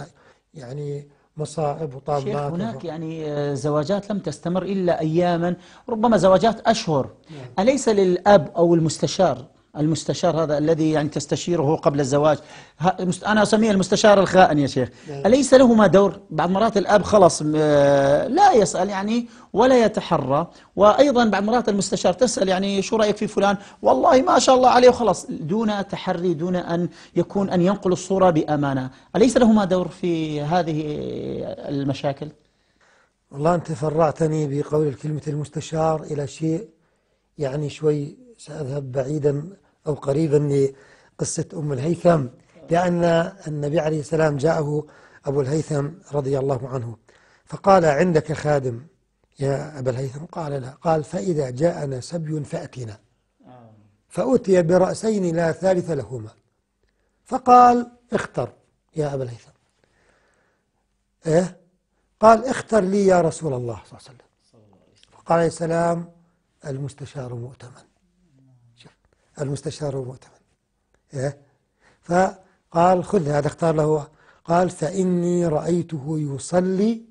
يعني
مصاعب وطامات هناك يعني آه، زواجات لم تستمر إلا أياما ربما زواجات أشهر نعم. أليس للأب أو المستشار المستشار هذا الذي يعني تستشيره قبل الزواج أنا أسميه المستشار الخائن يا شيخ نعم. أليس لهما دور بعض مرات الأب خلص آه، لا يسأل يعني ولا يتحرى وأيضا بعض مرات المستشار تسأل يعني شو رأيك في فلان والله ما شاء الله عليه وخلص دون تحري دون أن يكون أن ينقل الصورة بأمانة أليس لهما دور في
هذه المشاكل والله أنت فرعتني بقول كلمة المستشار إلى شيء يعني شوي سأذهب بعيدا أو قريبا لقصة أم الهيثم لأن النبي عليه السلام جاءه أبو الهيثم رضي الله عنه فقال عندك خادم يا أبا الهيثم قال لا قال فإذا جاءنا سبي فأتنا فأتي برأسين لا ثالث لهما فقال اختر يا أبا الهيثم إيه؟ قال اختر لي يا رسول الله صلى الله عليه وسلم فقال عليه السلام المستشار مؤتمن المستشار المؤتمن إيه؟ فقال خذ هذا اختار له قال فإني رأيته يصلي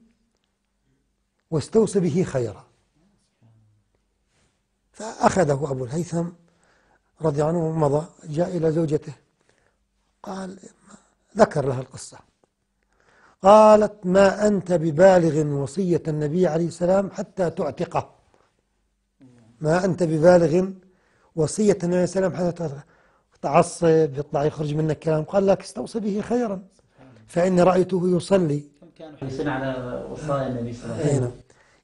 واستوصى به خيرا فأخذه أبو الهيثم رضي عنه ومضى جاء إلى زوجته قال ذكر لها القصة قالت ما أنت ببالغ وصية النبي عليه السلام حتى تعتقه ما أنت ببالغ وصية النبي عليه السلام حتى تعصب يطلع يخرج منك كلام قال لك استوصي به خيرا فإني رأيته يصلي
كانوا حريصين على وصايا النبي صلى الله عليه وسلم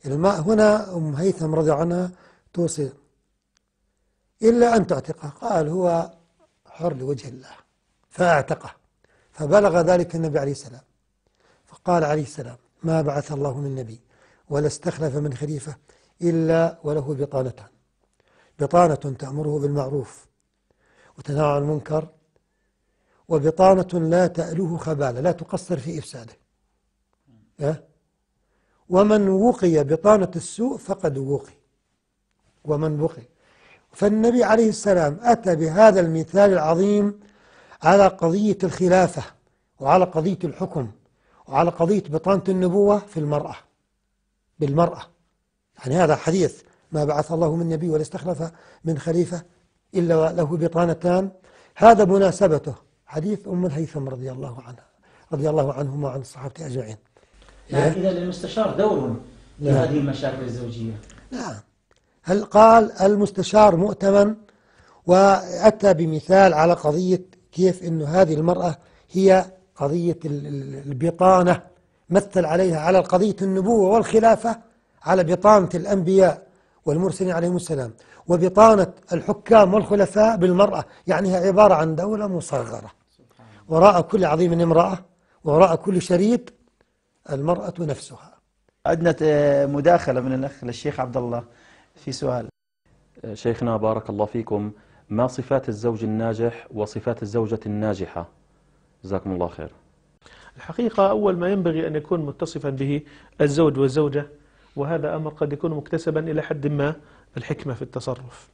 نعم. يعني هنا أم هيثم رضي عنها توصي إلا أن تعتقه قال هو حر لوجه الله فأعتقه فبلغ ذلك النبي عليه السلام فقال عليه السلام ما بعث الله من نبي ولا استخلف من خليفة إلا وله بطانتان بطانة تأمره بالمعروف وتنهى عن المنكر وبطانة لا تألوه خبالة لا تقصر في إفساده ومن وقي بطانة السوء فقد وقي ومن وقي فالنبي عليه السلام أتى بهذا المثال العظيم على قضية الخلافة وعلى قضية الحكم وعلى قضية بطانة النبوة في المرأة بالمرأة يعني هذا حديث ما بعث الله من نبي ولا استخلف من خليفة إلا له بطانتان هذا مناسبته حديث أم الهيثم رضي الله عنها رضي الله عنهما وعن الصحابة أجمعين
يعني إيه؟ إذا للمستشار دور في نعم. هذه المشاكل الزوجية
نعم هل قال المستشار مؤتمن وأتى بمثال على قضية كيف أن هذه المرأة هي قضية البطانة مثل عليها على قضية النبوة والخلافة على بطانة الأنبياء والمرسلين عليهم السلام وبطانة الحكام والخلفاء بالمرأة يعني هي عبارة عن دولة مصغرة وراء كل عظيم امرأة وراء كل شريط المرأة نفسها عندنا آه، مداخلة من الأخ للشيخ عبد الله
في سؤال آه، شيخنا بارك الله فيكم ما صفات الزوج الناجح وصفات الزوجة الناجحة جزاكم الله خير الحقيقة أول ما ينبغي أن يكون متصفا به الزوج والزوجة وهذا أمر قد يكون مكتسبا إلى حد ما الحكمة في التصرف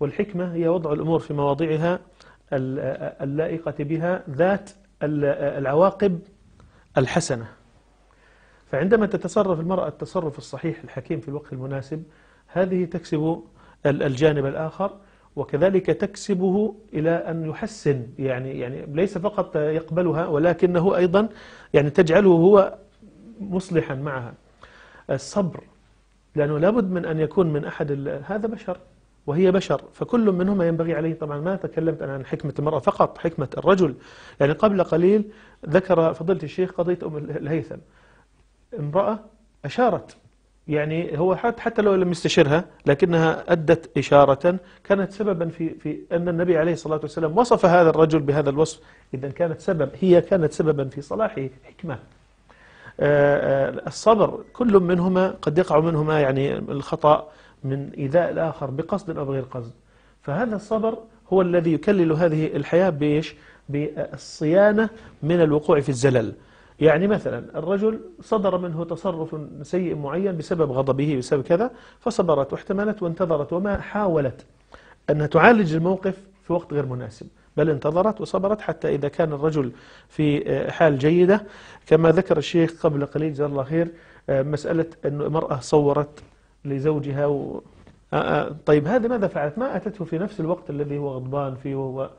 والحكمة هي وضع الأمور في مواضعها اللائقة بها ذات العواقب الحسنة فعندما تتصرف المرأة التصرف الصحيح الحكيم في الوقت المناسب هذه تكسب الجانب الآخر وكذلك تكسبه إلى أن يحسن يعني يعني ليس فقط يقبلها ولكنه أيضا يعني تجعله هو مصلحا معها الصبر لأنه لابد من أن يكون من أحد هذا بشر وهي بشر فكل منهما ينبغي عليه طبعا ما تكلمت أنا عن حكمة المرأة فقط حكمة الرجل يعني قبل قليل ذكر فضيلة الشيخ قضية أم الهيثم امرأة أشارت يعني هو حتى لو لم يستشرها لكنها أدت إشارة كانت سببا في, في أن النبي عليه الصلاة والسلام وصف هذا الرجل بهذا الوصف إذا كانت سبب هي كانت سببا في صلاحه حكمة آه، آه، الصبر كل منهما قد يقع منهما يعني الخطأ من إيذاء الآخر بقصد أو بغير قصد فهذا الصبر هو الذي يكلل هذه الحياة بإيش؟ بالصيانة من الوقوع في الزلل يعني مثلا الرجل صدر منه تصرف سيء معين بسبب غضبه بسبب كذا فصبرت واحتملت وانتظرت وما حاولت أنها تعالج الموقف في وقت غير مناسب بل انتظرت وصبرت حتى إذا كان الرجل في آه، حال جيدة كما ذكر الشيخ قبل قليل جزاه الله خير آه، مسألة أن المرأة صورت لزوجها و... آه، طيب هذا ماذا فعلت ما أتته في نفس الوقت الذي هو غضبان فيه وهو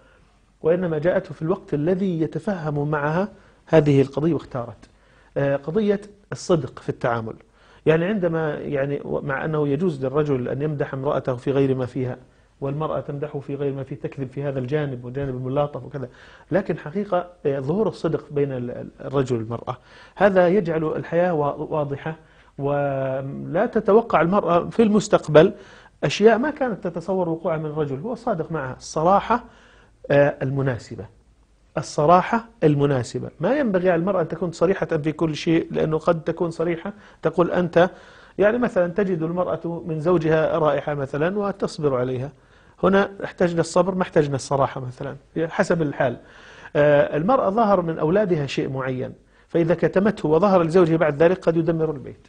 وإنما جاءته في الوقت الذي يتفهم معها هذه القضية واختارت قضية الصدق في التعامل يعني عندما يعني مع أنه يجوز للرجل أن يمدح امرأته في غير ما فيها والمرأة تمدحه في غير ما فيه تكذب في هذا الجانب وجانب الملاطف وكذا لكن حقيقة آه، ظهور الصدق بين الرجل والمرأة هذا يجعل الحياة واضحة ولا تتوقع المرأة في المستقبل أشياء ما كانت تتصور وقوعها من الرجل هو صادق معها الصراحة آه، المناسبة الصراحة المناسبة ما ينبغي على المرأة أن تكون صريحة في كل شيء لأنه قد تكون صريحة تقول أنت يعني مثلا تجد المرأة من زوجها رائحة مثلا وتصبر عليها هنا احتجنا الصبر ما احتجنا الصراحة مثلا حسب الحال آه، المرأة ظهر من أولادها شيء معين فإذا كتمته وظهر لزوجها بعد ذلك قد يدمر البيت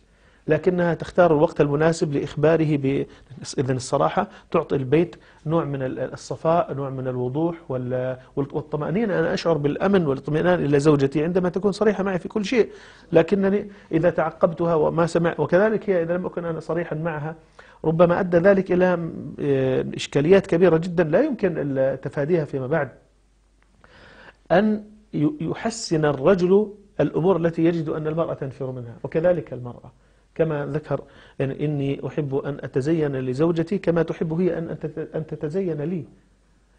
لكنها تختار الوقت المناسب لإخباره بإذن الصراحة تعطي البيت نوع من الصفاء نوع من الوضوح والطمأنينة أنا أشعر بالأمن والاطمئنان إلى زوجتي عندما تكون صريحة معي في كل شيء لكنني إذا تعقبتها وما سمع وكذلك هي إذا لم أكن أنا صريحا معها ربما أدى ذلك إلى إشكاليات كبيرة جدا لا يمكن تفاديها فيما بعد أن يحسن الرجل الأمور التي يجد أن المرأة تنفر منها وكذلك المرأة كما ذكر إن إني أحب أن أتزين لزوجتي كما تحب هي أن أن تتزين لي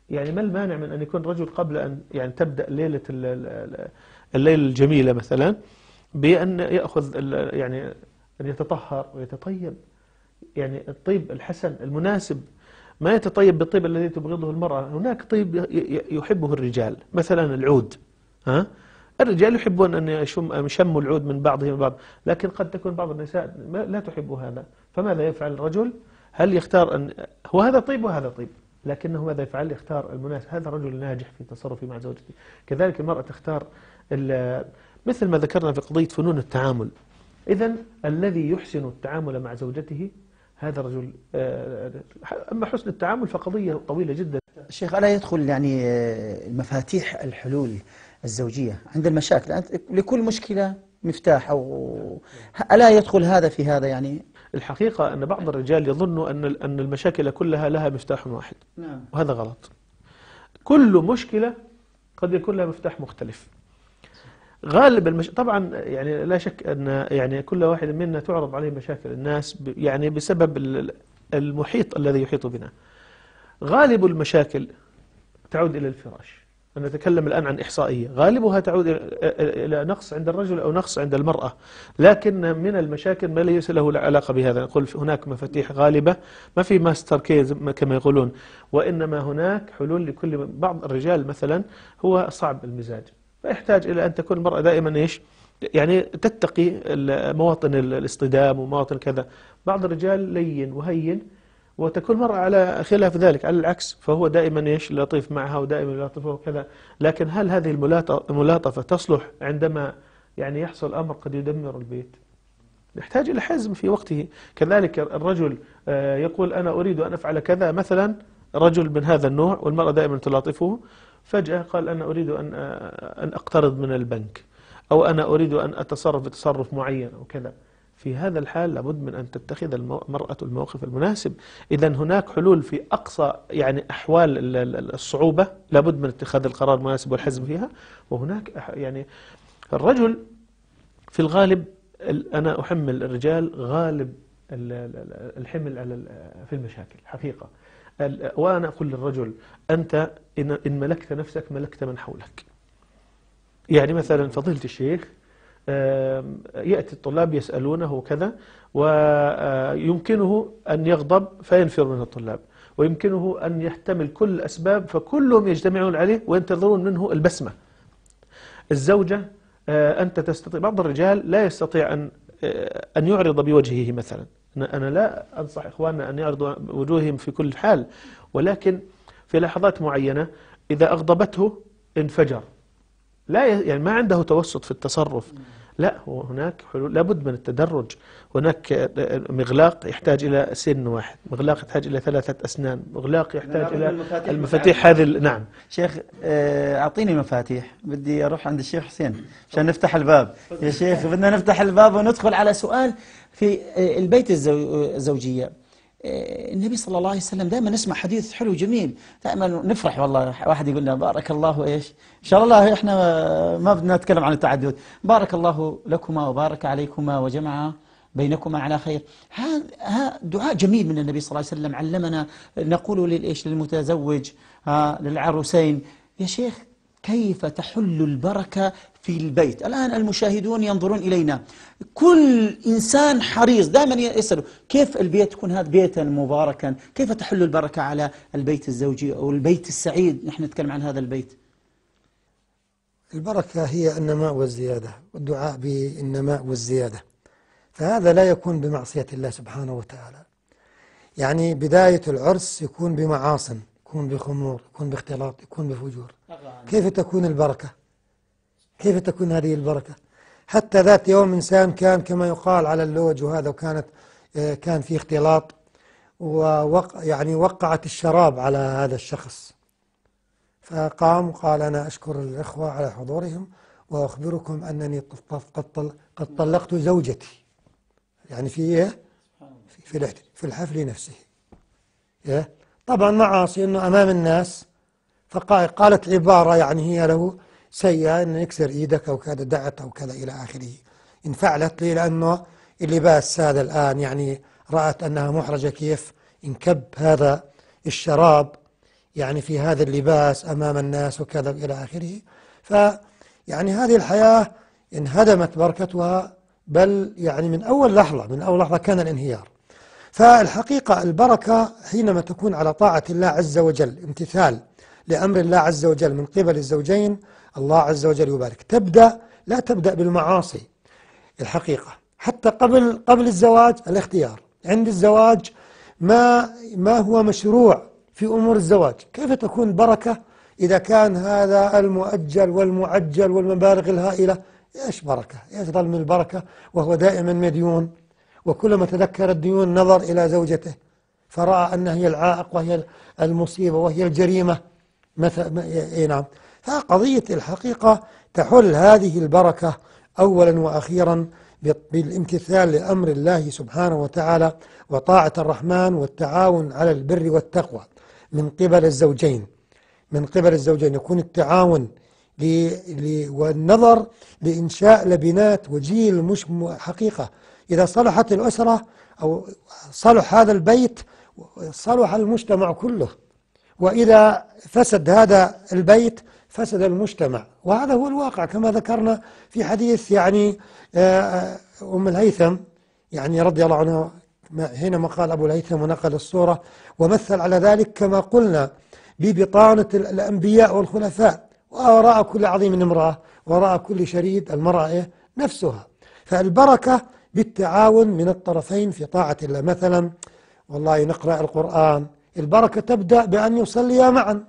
يعني ما المانع من أن يكون رجل قبل أن يعني تبدأ ليلة الليل الجميلة مثلا بأن يأخذ يعني أن يتطهر ويتطيب يعني الطيب الحسن المناسب ما يتطيب بالطيب الذي تبغضه المرأة هناك طيب يحبه الرجال مثلا العود ها الرجال يحبون أن يشموا العود من بعضهم بعض لكن قد تكون بعض النساء لا تحب هذا فماذا يفعل الرجل هل يختار أن هو هذا طيب وهذا طيب لكنه ماذا يفعل يختار المناسب هذا رجل ناجح في تصرفه مع زوجته كذلك المرأة تختار مثل ما ذكرنا في قضية فنون التعامل إذا الذي يحسن التعامل مع زوجته هذا الرجل آه، أما حسن التعامل فقضية طويلة جدا الشيخ ألا يدخل يعني
آه، مفاتيح الحلول الزوجية عند المشاكل لكل مشكلة مفتاح أو ألا يدخل هذا في هذا يعني
الحقيقة أن بعض الرجال يظن أن أن المشاكل كلها لها مفتاح واحد نعم. وهذا غلط كل مشكلة قد يكون لها مفتاح مختلف غالب المش... طبعا يعني لا شك أن يعني كل واحد منا تعرض عليه مشاكل الناس ب... يعني بسبب المحيط الذي يحيط بنا غالب المشاكل تعود إلى الفراش نتكلم الآن عن إحصائية غالبها تعود إلى نقص عند الرجل أو نقص عند المرأة لكن من المشاكل ما ليس له علاقة بهذا نقول هناك مفاتيح غالبة ما في ماستر كيز كما يقولون وإنما هناك حلول لكل بعض الرجال مثلا هو صعب المزاج فيحتاج إلى أن تكون المرأة دائما إيش يعني تتقي مواطن الاصطدام ومواطن كذا بعض الرجال لين وهين وتكون المرأة على خلاف ذلك على العكس فهو دائما ايش لطيف معها ودائما لطيف وكذا لكن هل هذه الملاطفة تصلح عندما يعني يحصل أمر قد يدمر البيت يحتاج إلى حزم في وقته كذلك الرجل آه، يقول أنا أريد أن أفعل كذا مثلا رجل من هذا النوع والمرأة دائما تلاطفه فجأة قال أنا أريد أن آه، أن أقترض من البنك أو أنا أريد أن أتصرف بتصرف معين أو كذا في هذا الحال لابد من أن تتخذ المرأة الموقف المناسب إذا هناك حلول في أقصى يعني أحوال الصعوبة لابد من اتخاذ القرار المناسب والحزم فيها وهناك يعني الرجل في الغالب أنا أحمل الرجال غالب الحمل على في المشاكل حقيقة وأنا أقول للرجل أنت إن ملكت نفسك ملكت من حولك يعني مثلا فضيلة الشيخ يأتي الطلاب يسألونه وكذا ويمكنه أن يغضب فينفر من الطلاب ويمكنه أن يحتمل كل الأسباب فكلهم يجتمعون عليه وينتظرون منه البسمة الزوجة آه، أنت تستطيع بعض الرجال لا يستطيع أن آه، أن يعرض بوجهه مثلا أنا لا أنصح إخواننا أن يعرضوا وجوههم في كل حال ولكن في لحظات معينة إذا أغضبته انفجر لا يعني ما عنده توسط في التصرف لا هناك حلول لابد من التدرج هناك آه، آه، مغلاق يحتاج إلى سن واحد مغلاق يحتاج إلى ثلاثة أسنان مغلاق يحتاج إلى المفاتيح, المفاتيح هذه نعم شيخ
آه، أعطيني مفاتيح بدي أروح عند الشيخ حسين عشان نفتح الباب يا شيخ بدنا نفتح الباب وندخل على سؤال في البيت الزوجية آه، النبي صلى الله عليه وسلم دائما نسمع حديث حلو جميل دائما نفرح والله واحد يقول لنا بارك الله ايش ان شاء الله احنا ما بدنا نتكلم عن التعدد بارك الله لكما وبارك عليكما وجمع بينكما على خير هذا دعاء جميل من النبي صلى الله عليه وسلم علمنا نقول للايش للمتزوج للعروسين يا شيخ كيف تحل البركة في البيت الآن المشاهدون ينظرون إلينا كل إنسان حريص دائما يسأل كيف البيت يكون هذا بيتا مباركا كيف تحل البركة على البيت الزوجي أو البيت السعيد نحن نتكلم عن هذا البيت
البركة هي النماء والزيادة والدعاء بالنماء والزيادة فهذا لا يكون بمعصية الله سبحانه وتعالى يعني بداية العرس يكون بمعاصم يكون بخمور يكون باختلاط يكون بفجور كيف تكون البركة كيف تكون هذه البركة حتى ذات يوم إنسان كان كما يقال على اللوج وهذا وكانت آه، كان في اختلاط ووق يعني وقعت الشراب على هذا الشخص فقام وقال أنا أشكر الإخوة على حضورهم وأخبركم أنني قد قد طلقت زوجتي يعني في إيه؟ في في الحفل نفسه إيه؟ طبعا معاصي أنه أمام الناس فقالت عبارة يعني هي له سيئة أن نكسر إيدك أو كذا دعت أو كذا إلى آخره إن فعلت لي لأنه اللباس هذا الآن يعني رأت أنها محرجة كيف انكب هذا الشراب يعني في هذا اللباس أمام الناس وكذا إلى آخره ف يعني هذه الحياة انهدمت بركتها بل يعني من أول لحظة من أول لحظة كان الانهيار فالحقيقة البركة حينما تكون على طاعة الله عز وجل امتثال لأمر الله عز وجل من قبل الزوجين الله عز وجل يبارك تبدأ لا تبدأ بالمعاصي الحقيقة حتى قبل قبل الزواج الاختيار عند الزواج ما ما هو مشروع في أمور الزواج كيف تكون بركة إذا كان هذا المؤجل والمعجل والمبالغ الهائلة إيش بركة إيش ظل من البركة وهو دائما مديون وكلما تذكر الديون نظر إلى زوجته فرأى أنها هي العائق وهي المصيبة وهي الجريمة مثلا إيه،, إيه نعم فقضية الحقيقة تحل هذه البركة أولا وأخيرا بالامتثال لأمر الله سبحانه وتعالى وطاعة الرحمن والتعاون على البر والتقوى من قبل الزوجين من قبل الزوجين يكون التعاون والنظر لإنشاء لبنات وجيل مش حقيقة إذا صلحت الأسرة أو صلح هذا البيت صلح المجتمع كله وإذا فسد هذا البيت فسد المجتمع وهذا هو الواقع كما ذكرنا في حديث يعني آه، أم الهيثم يعني رضي الله عنها حينما قال أبو الهيثم ونقل الصورة ومثل على ذلك كما قلنا ببطانة الأنبياء والخلفاء وراء كل عظيم امرأة وراء كل شريد المرأة نفسها فالبركة بالتعاون من الطرفين في طاعة الله مثلا والله نقرأ القرآن البركة تبدأ بأن يصليا معا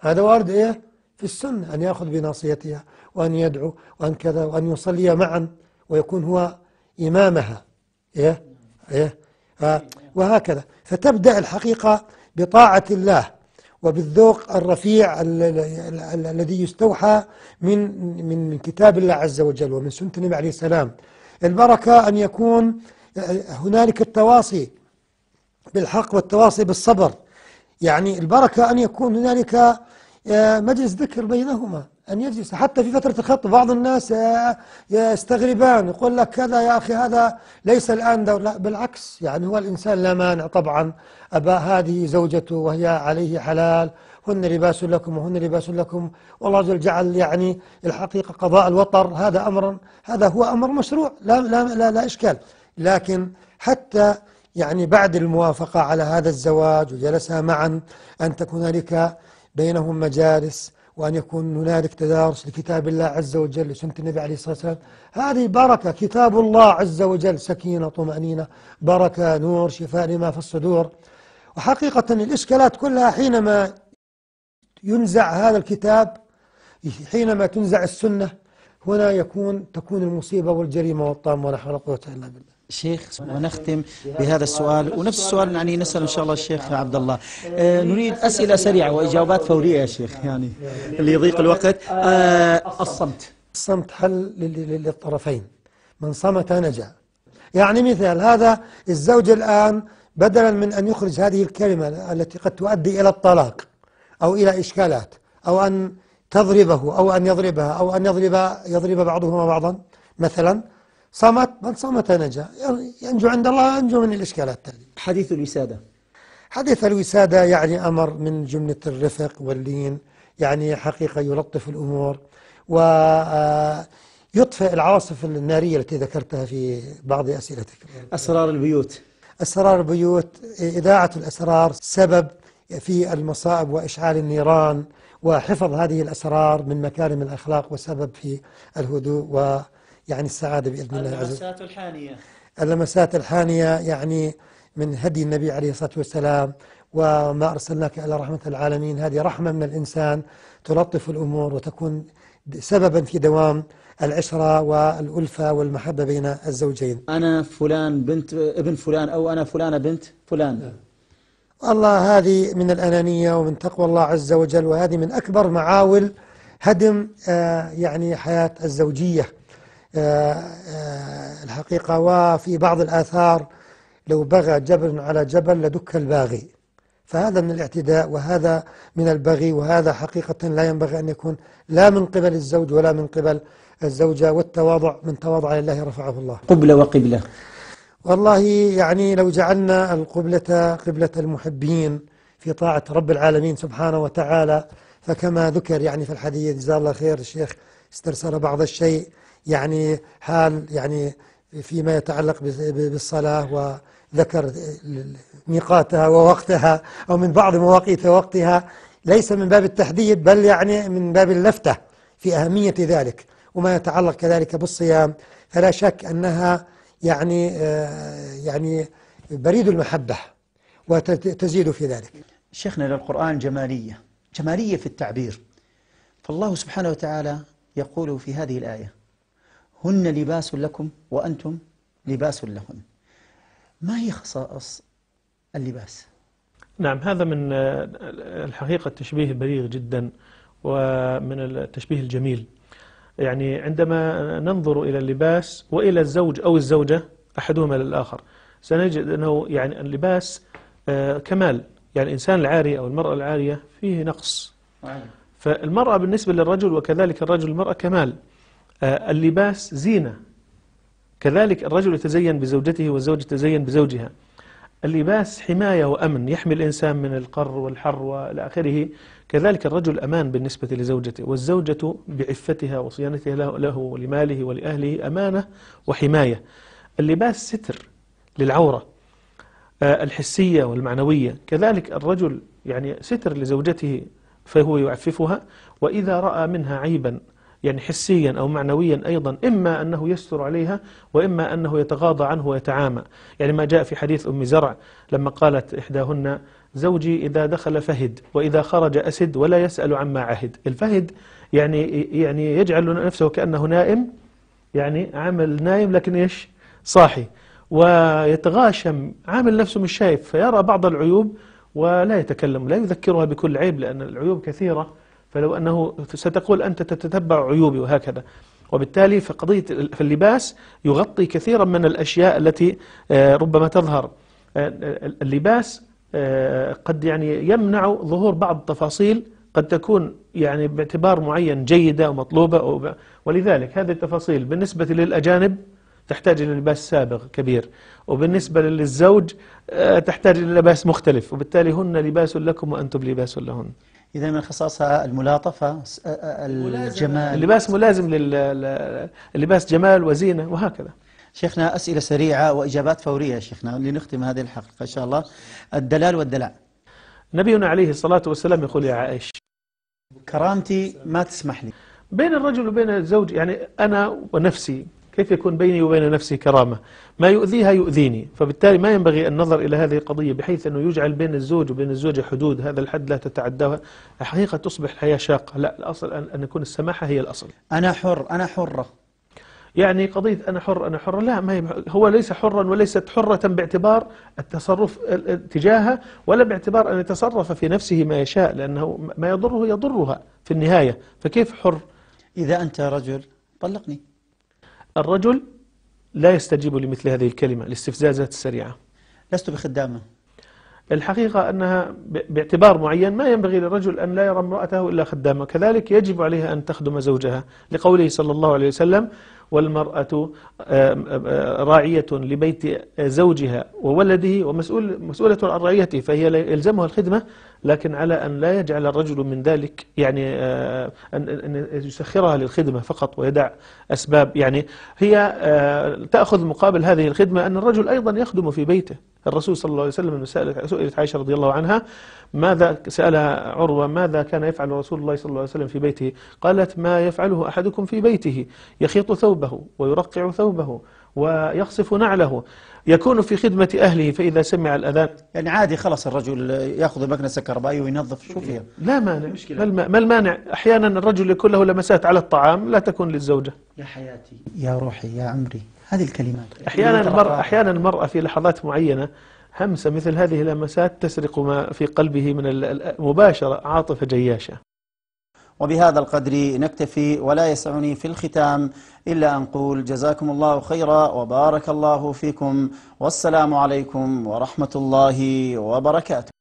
هذا وارد إيه في السنة أن يأخذ بناصيتها وأن يدعو وأن كذا وأن يصلي معا ويكون هو إمامها إيه؟ إيه؟ وهكذا فتبدأ الحقيقة بطاعة الله وبالذوق الرفيع الذي يستوحى من من من كتاب الله عز وجل ومن سنة النبي عليه السلام البركة أن يكون هنالك التواصي بالحق والتواصي بالصبر يعني البركة أن يكون هنالك مجلس ذكر بينهما أن يجلس حتى في فترة الخط بعض الناس يستغربان يقول لك كذا يا أخي هذا ليس الآن دور لا بالعكس يعني هو الإنسان لا مانع طبعا أبا هذه زوجته وهي عليه حلال هن لباس لكم وهن لباس لكم والله جل جعل يعني الحقيقة قضاء الوطر هذا أمر هذا هو أمر مشروع لا, لا, لا, لا إشكال لكن حتى يعني بعد الموافقة على هذا الزواج وجلسا معا أن تكون لك بينهم مجالس وأن يكون هنالك تدارس لكتاب الله عز وجل وسنة النبي عليه الصلاة والسلام هذه بركة كتاب الله عز وجل سكينة طمأنينة بركة نور شفاء لما في الصدور وحقيقة الإشكالات كلها حينما ينزع هذا الكتاب حينما تنزع السنة هنا يكون تكون المصيبة والجريمة والطامة ولا حول ولا قوة إلا بالله شيخ ونختم بهذا السؤال ونفس السؤال يعني
نسأل إن شاء الله الشيخ عبد الله آه نريد أسئلة سريعة وإجابات فورية يا شيخ يعني
ليضيق الوقت آه
الصمت الصمت حل للطرفين من صمت نجا يعني مثال هذا الزوج الآن بدلا من أن يخرج هذه الكلمة التي قد تؤدي إلى الطلاق أو إلى إشكالات أو أن تضربه أو أن يضربها أو أن يضرب يضرب بعضهما بعضا مثلا صمت من صمت نجا يعني ينجو عند الله ينجو من الإشكالات التالية حديث الوسادة حديث الوسادة يعني أمر من جملة الرفق واللين يعني حقيقة يلطف الأمور ويطفئ آه، العواصف النارية التي ذكرتها في بعض أسئلتك أسرار البيوت أسرار البيوت إذاعة الأسرار سبب في المصائب وإشعال النيران وحفظ هذه الأسرار من مكارم الأخلاق وسبب في الهدوء و يعني السعادة بإذن الله عز وجل اللمسات الحانية اللمسات الحانية يعني من هدي النبي عليه الصلاة والسلام وما أرسلناك إلا رحمة العالمين هذه رحمة من الإنسان تلطف الأمور وتكون سببا في دوام العشرة والألفة والمحبة بين الزوجين
أنا فلان بنت ابن فلان أو أنا فلانة بنت فلان نعم.
الله هذه من الأنانية ومن تقوى الله عز وجل وهذه من أكبر معاول هدم آه، يعني حياة الزوجية آه، آه، الحقيقة وفي بعض الآثار لو بغى جبل على جبل لدك الباغي فهذا من الاعتداء وهذا من البغي وهذا حقيقة لا ينبغي أن يكون لا من قبل الزوج ولا من قبل الزوجة والتواضع من تواضع لله رفعه الله
قبلة وقبلة
والله يعني لو جعلنا القبلة قبلة المحبين في طاعة رب العالمين سبحانه وتعالى فكما ذكر يعني في الحديث جزاه الله خير الشيخ استرسل بعض الشيء يعني حال يعني فيما يتعلق بالصلاة وذكر ميقاتها ووقتها أو من بعض مواقيت وقتها ليس من باب التحديد بل يعني من باب اللفتة في أهمية ذلك وما يتعلق كذلك بالصيام فلا شك أنها يعني آه، يعني بريد المحبة وتزيد في ذلك شيخنا للقرآن جمالية جمالية في التعبير
فالله سبحانه وتعالى يقول في هذه الآية هن لباس لكم وأنتم لباس لهن ما هي خصائص
اللباس؟ نعم هذا من آه، الحقيقة التشبيه البليغ جدا ومن التشبيه الجميل يعني عندما ننظر إلى اللباس وإلى الزوج أو الزوجة أحدهما للآخر سنجد أنه يعني اللباس آه، كمال يعني الإنسان العاري أو المرأة العارية فيه نقص فالمرأة بالنسبة للرجل وكذلك الرجل المرأة كمال آه، اللباس زينة كذلك الرجل يتزين بزوجته والزوج يتزين بزوجها اللباس حماية وأمن يحمي الإنسان من القر والحر وإلى آخره كذلك الرجل أمان بالنسبة لزوجته والزوجة بعفتها وصيانتها له ولماله ولأهله أمانة وحماية اللباس ستر للعورة آه، الحسية والمعنوية كذلك الرجل يعني ستر لزوجته فهو يعففها وإذا رأى منها عيبا يعني حسيا أو معنويا أيضا إما أنه يستر عليها وإما أنه يتغاضى عنه ويتعامى يعني ما جاء في حديث أم زرع لما قالت إحداهن زوجي إذا دخل فهد وإذا خرج أسد ولا يسأل عما عهد الفهد يعني يعني يجعل نفسه كأنه نائم يعني عامل نايم لكن إيش صاحي ويتغاشم عامل نفسه مش شايف فيرى بعض العيوب ولا يتكلم لا يذكرها بكل عيب لأن العيوب كثيرة فلو أنه ستقول أنت تتتبع عيوبي وهكذا وبالتالي في قضية في اللباس يغطي كثيرا من الأشياء التي آه، ربما تظهر آه، اللباس آه، قد يعني يمنع ظهور بعض التفاصيل قد تكون يعني باعتبار معين جيدة ومطلوبة ولذلك هذه التفاصيل بالنسبة للأجانب تحتاج إلى لباس سابق كبير وبالنسبة للزوج تحتاج إلى لباس مختلف وبالتالي هن لباس لكم وأنتم لباس لهن إذا من خصائصها الملاطفة الجمال اللباس ملازم للباس جمال وزينة وهكذا
شيخنا أسئلة سريعة وإجابات فورية شيخنا لنختم هذه الحلقة إن شاء الله
الدلال والدلع نبينا عليه الصلاة والسلام يقول يا عائش كرامتي ما تسمح لي بين الرجل وبين الزوج يعني أنا ونفسي كيف يكون بيني وبين نفسي كرامة ما يؤذيها يؤذيني فبالتالي ما ينبغي النظر إلى هذه القضية بحيث أنه يجعل بين الزوج وبين الزوجة حدود هذا الحد لا تتعداها الحقيقة تصبح الحياة شاقة لا الأصل أن يكون السماحة هي الأصل أنا حر أنا حرة يعني قضية أنا حر أنا حرة لا ما هي هو ليس حرا وليست حرة باعتبار التصرف تجاهها ولا باعتبار أن يتصرف في نفسه ما يشاء لأنه ما يضره يضرها في النهاية فكيف حر إذا أنت رجل طلقني الرجل لا يستجيب لمثل هذه الكلمة الاستفزازات السريعة لست بخدامة الحقيقة أنها باعتبار معين ما ينبغي للرجل أن لا يرى امرأته إلا خدامة كذلك يجب عليها أن تخدم زوجها لقوله صلى الله عليه وسلم والمرأة راعية لبيت زوجها وولده ومسؤولة عن رعيته فهي يلزمها الخدمة لكن على أن لا يجعل الرجل من ذلك يعني آه، أن يسخرها للخدمة فقط ويدع أسباب يعني هي آه، تأخذ مقابل هذه الخدمة أن الرجل أيضا يخدم في بيته الرسول صلى الله عليه وسلم لما سئلت عائشة رضي الله عنها ماذا سألها عروة ماذا كان يفعل رسول الله صلى الله عليه وسلم في بيته قالت ما يفعله أحدكم في بيته يخيط ثوبه ويرقع ثوبه ويخصف نعله يكون في خدمة أهله فإذا سمع الأذان يعني عادي خلاص الرجل يأخذ مكنسة كهربائية وينظف شو فيها لا مانع ما المانع أحيانا الرجل يكون له لمسات على الطعام لا تكون للزوجة يا حياتي
يا روحي يا عمري
هذه الكلمات أحيانا المرأة,
أحيانا المرأة في لحظات معينة همسة مثل هذه اللمسات تسرق ما في قلبه من مباشرة عاطفة جياشة
وبهذا القدر نكتفي ولا يسعني في الختام إلا أن قول جزاكم الله خيرا وبارك الله فيكم والسلام عليكم ورحمة الله وبركاته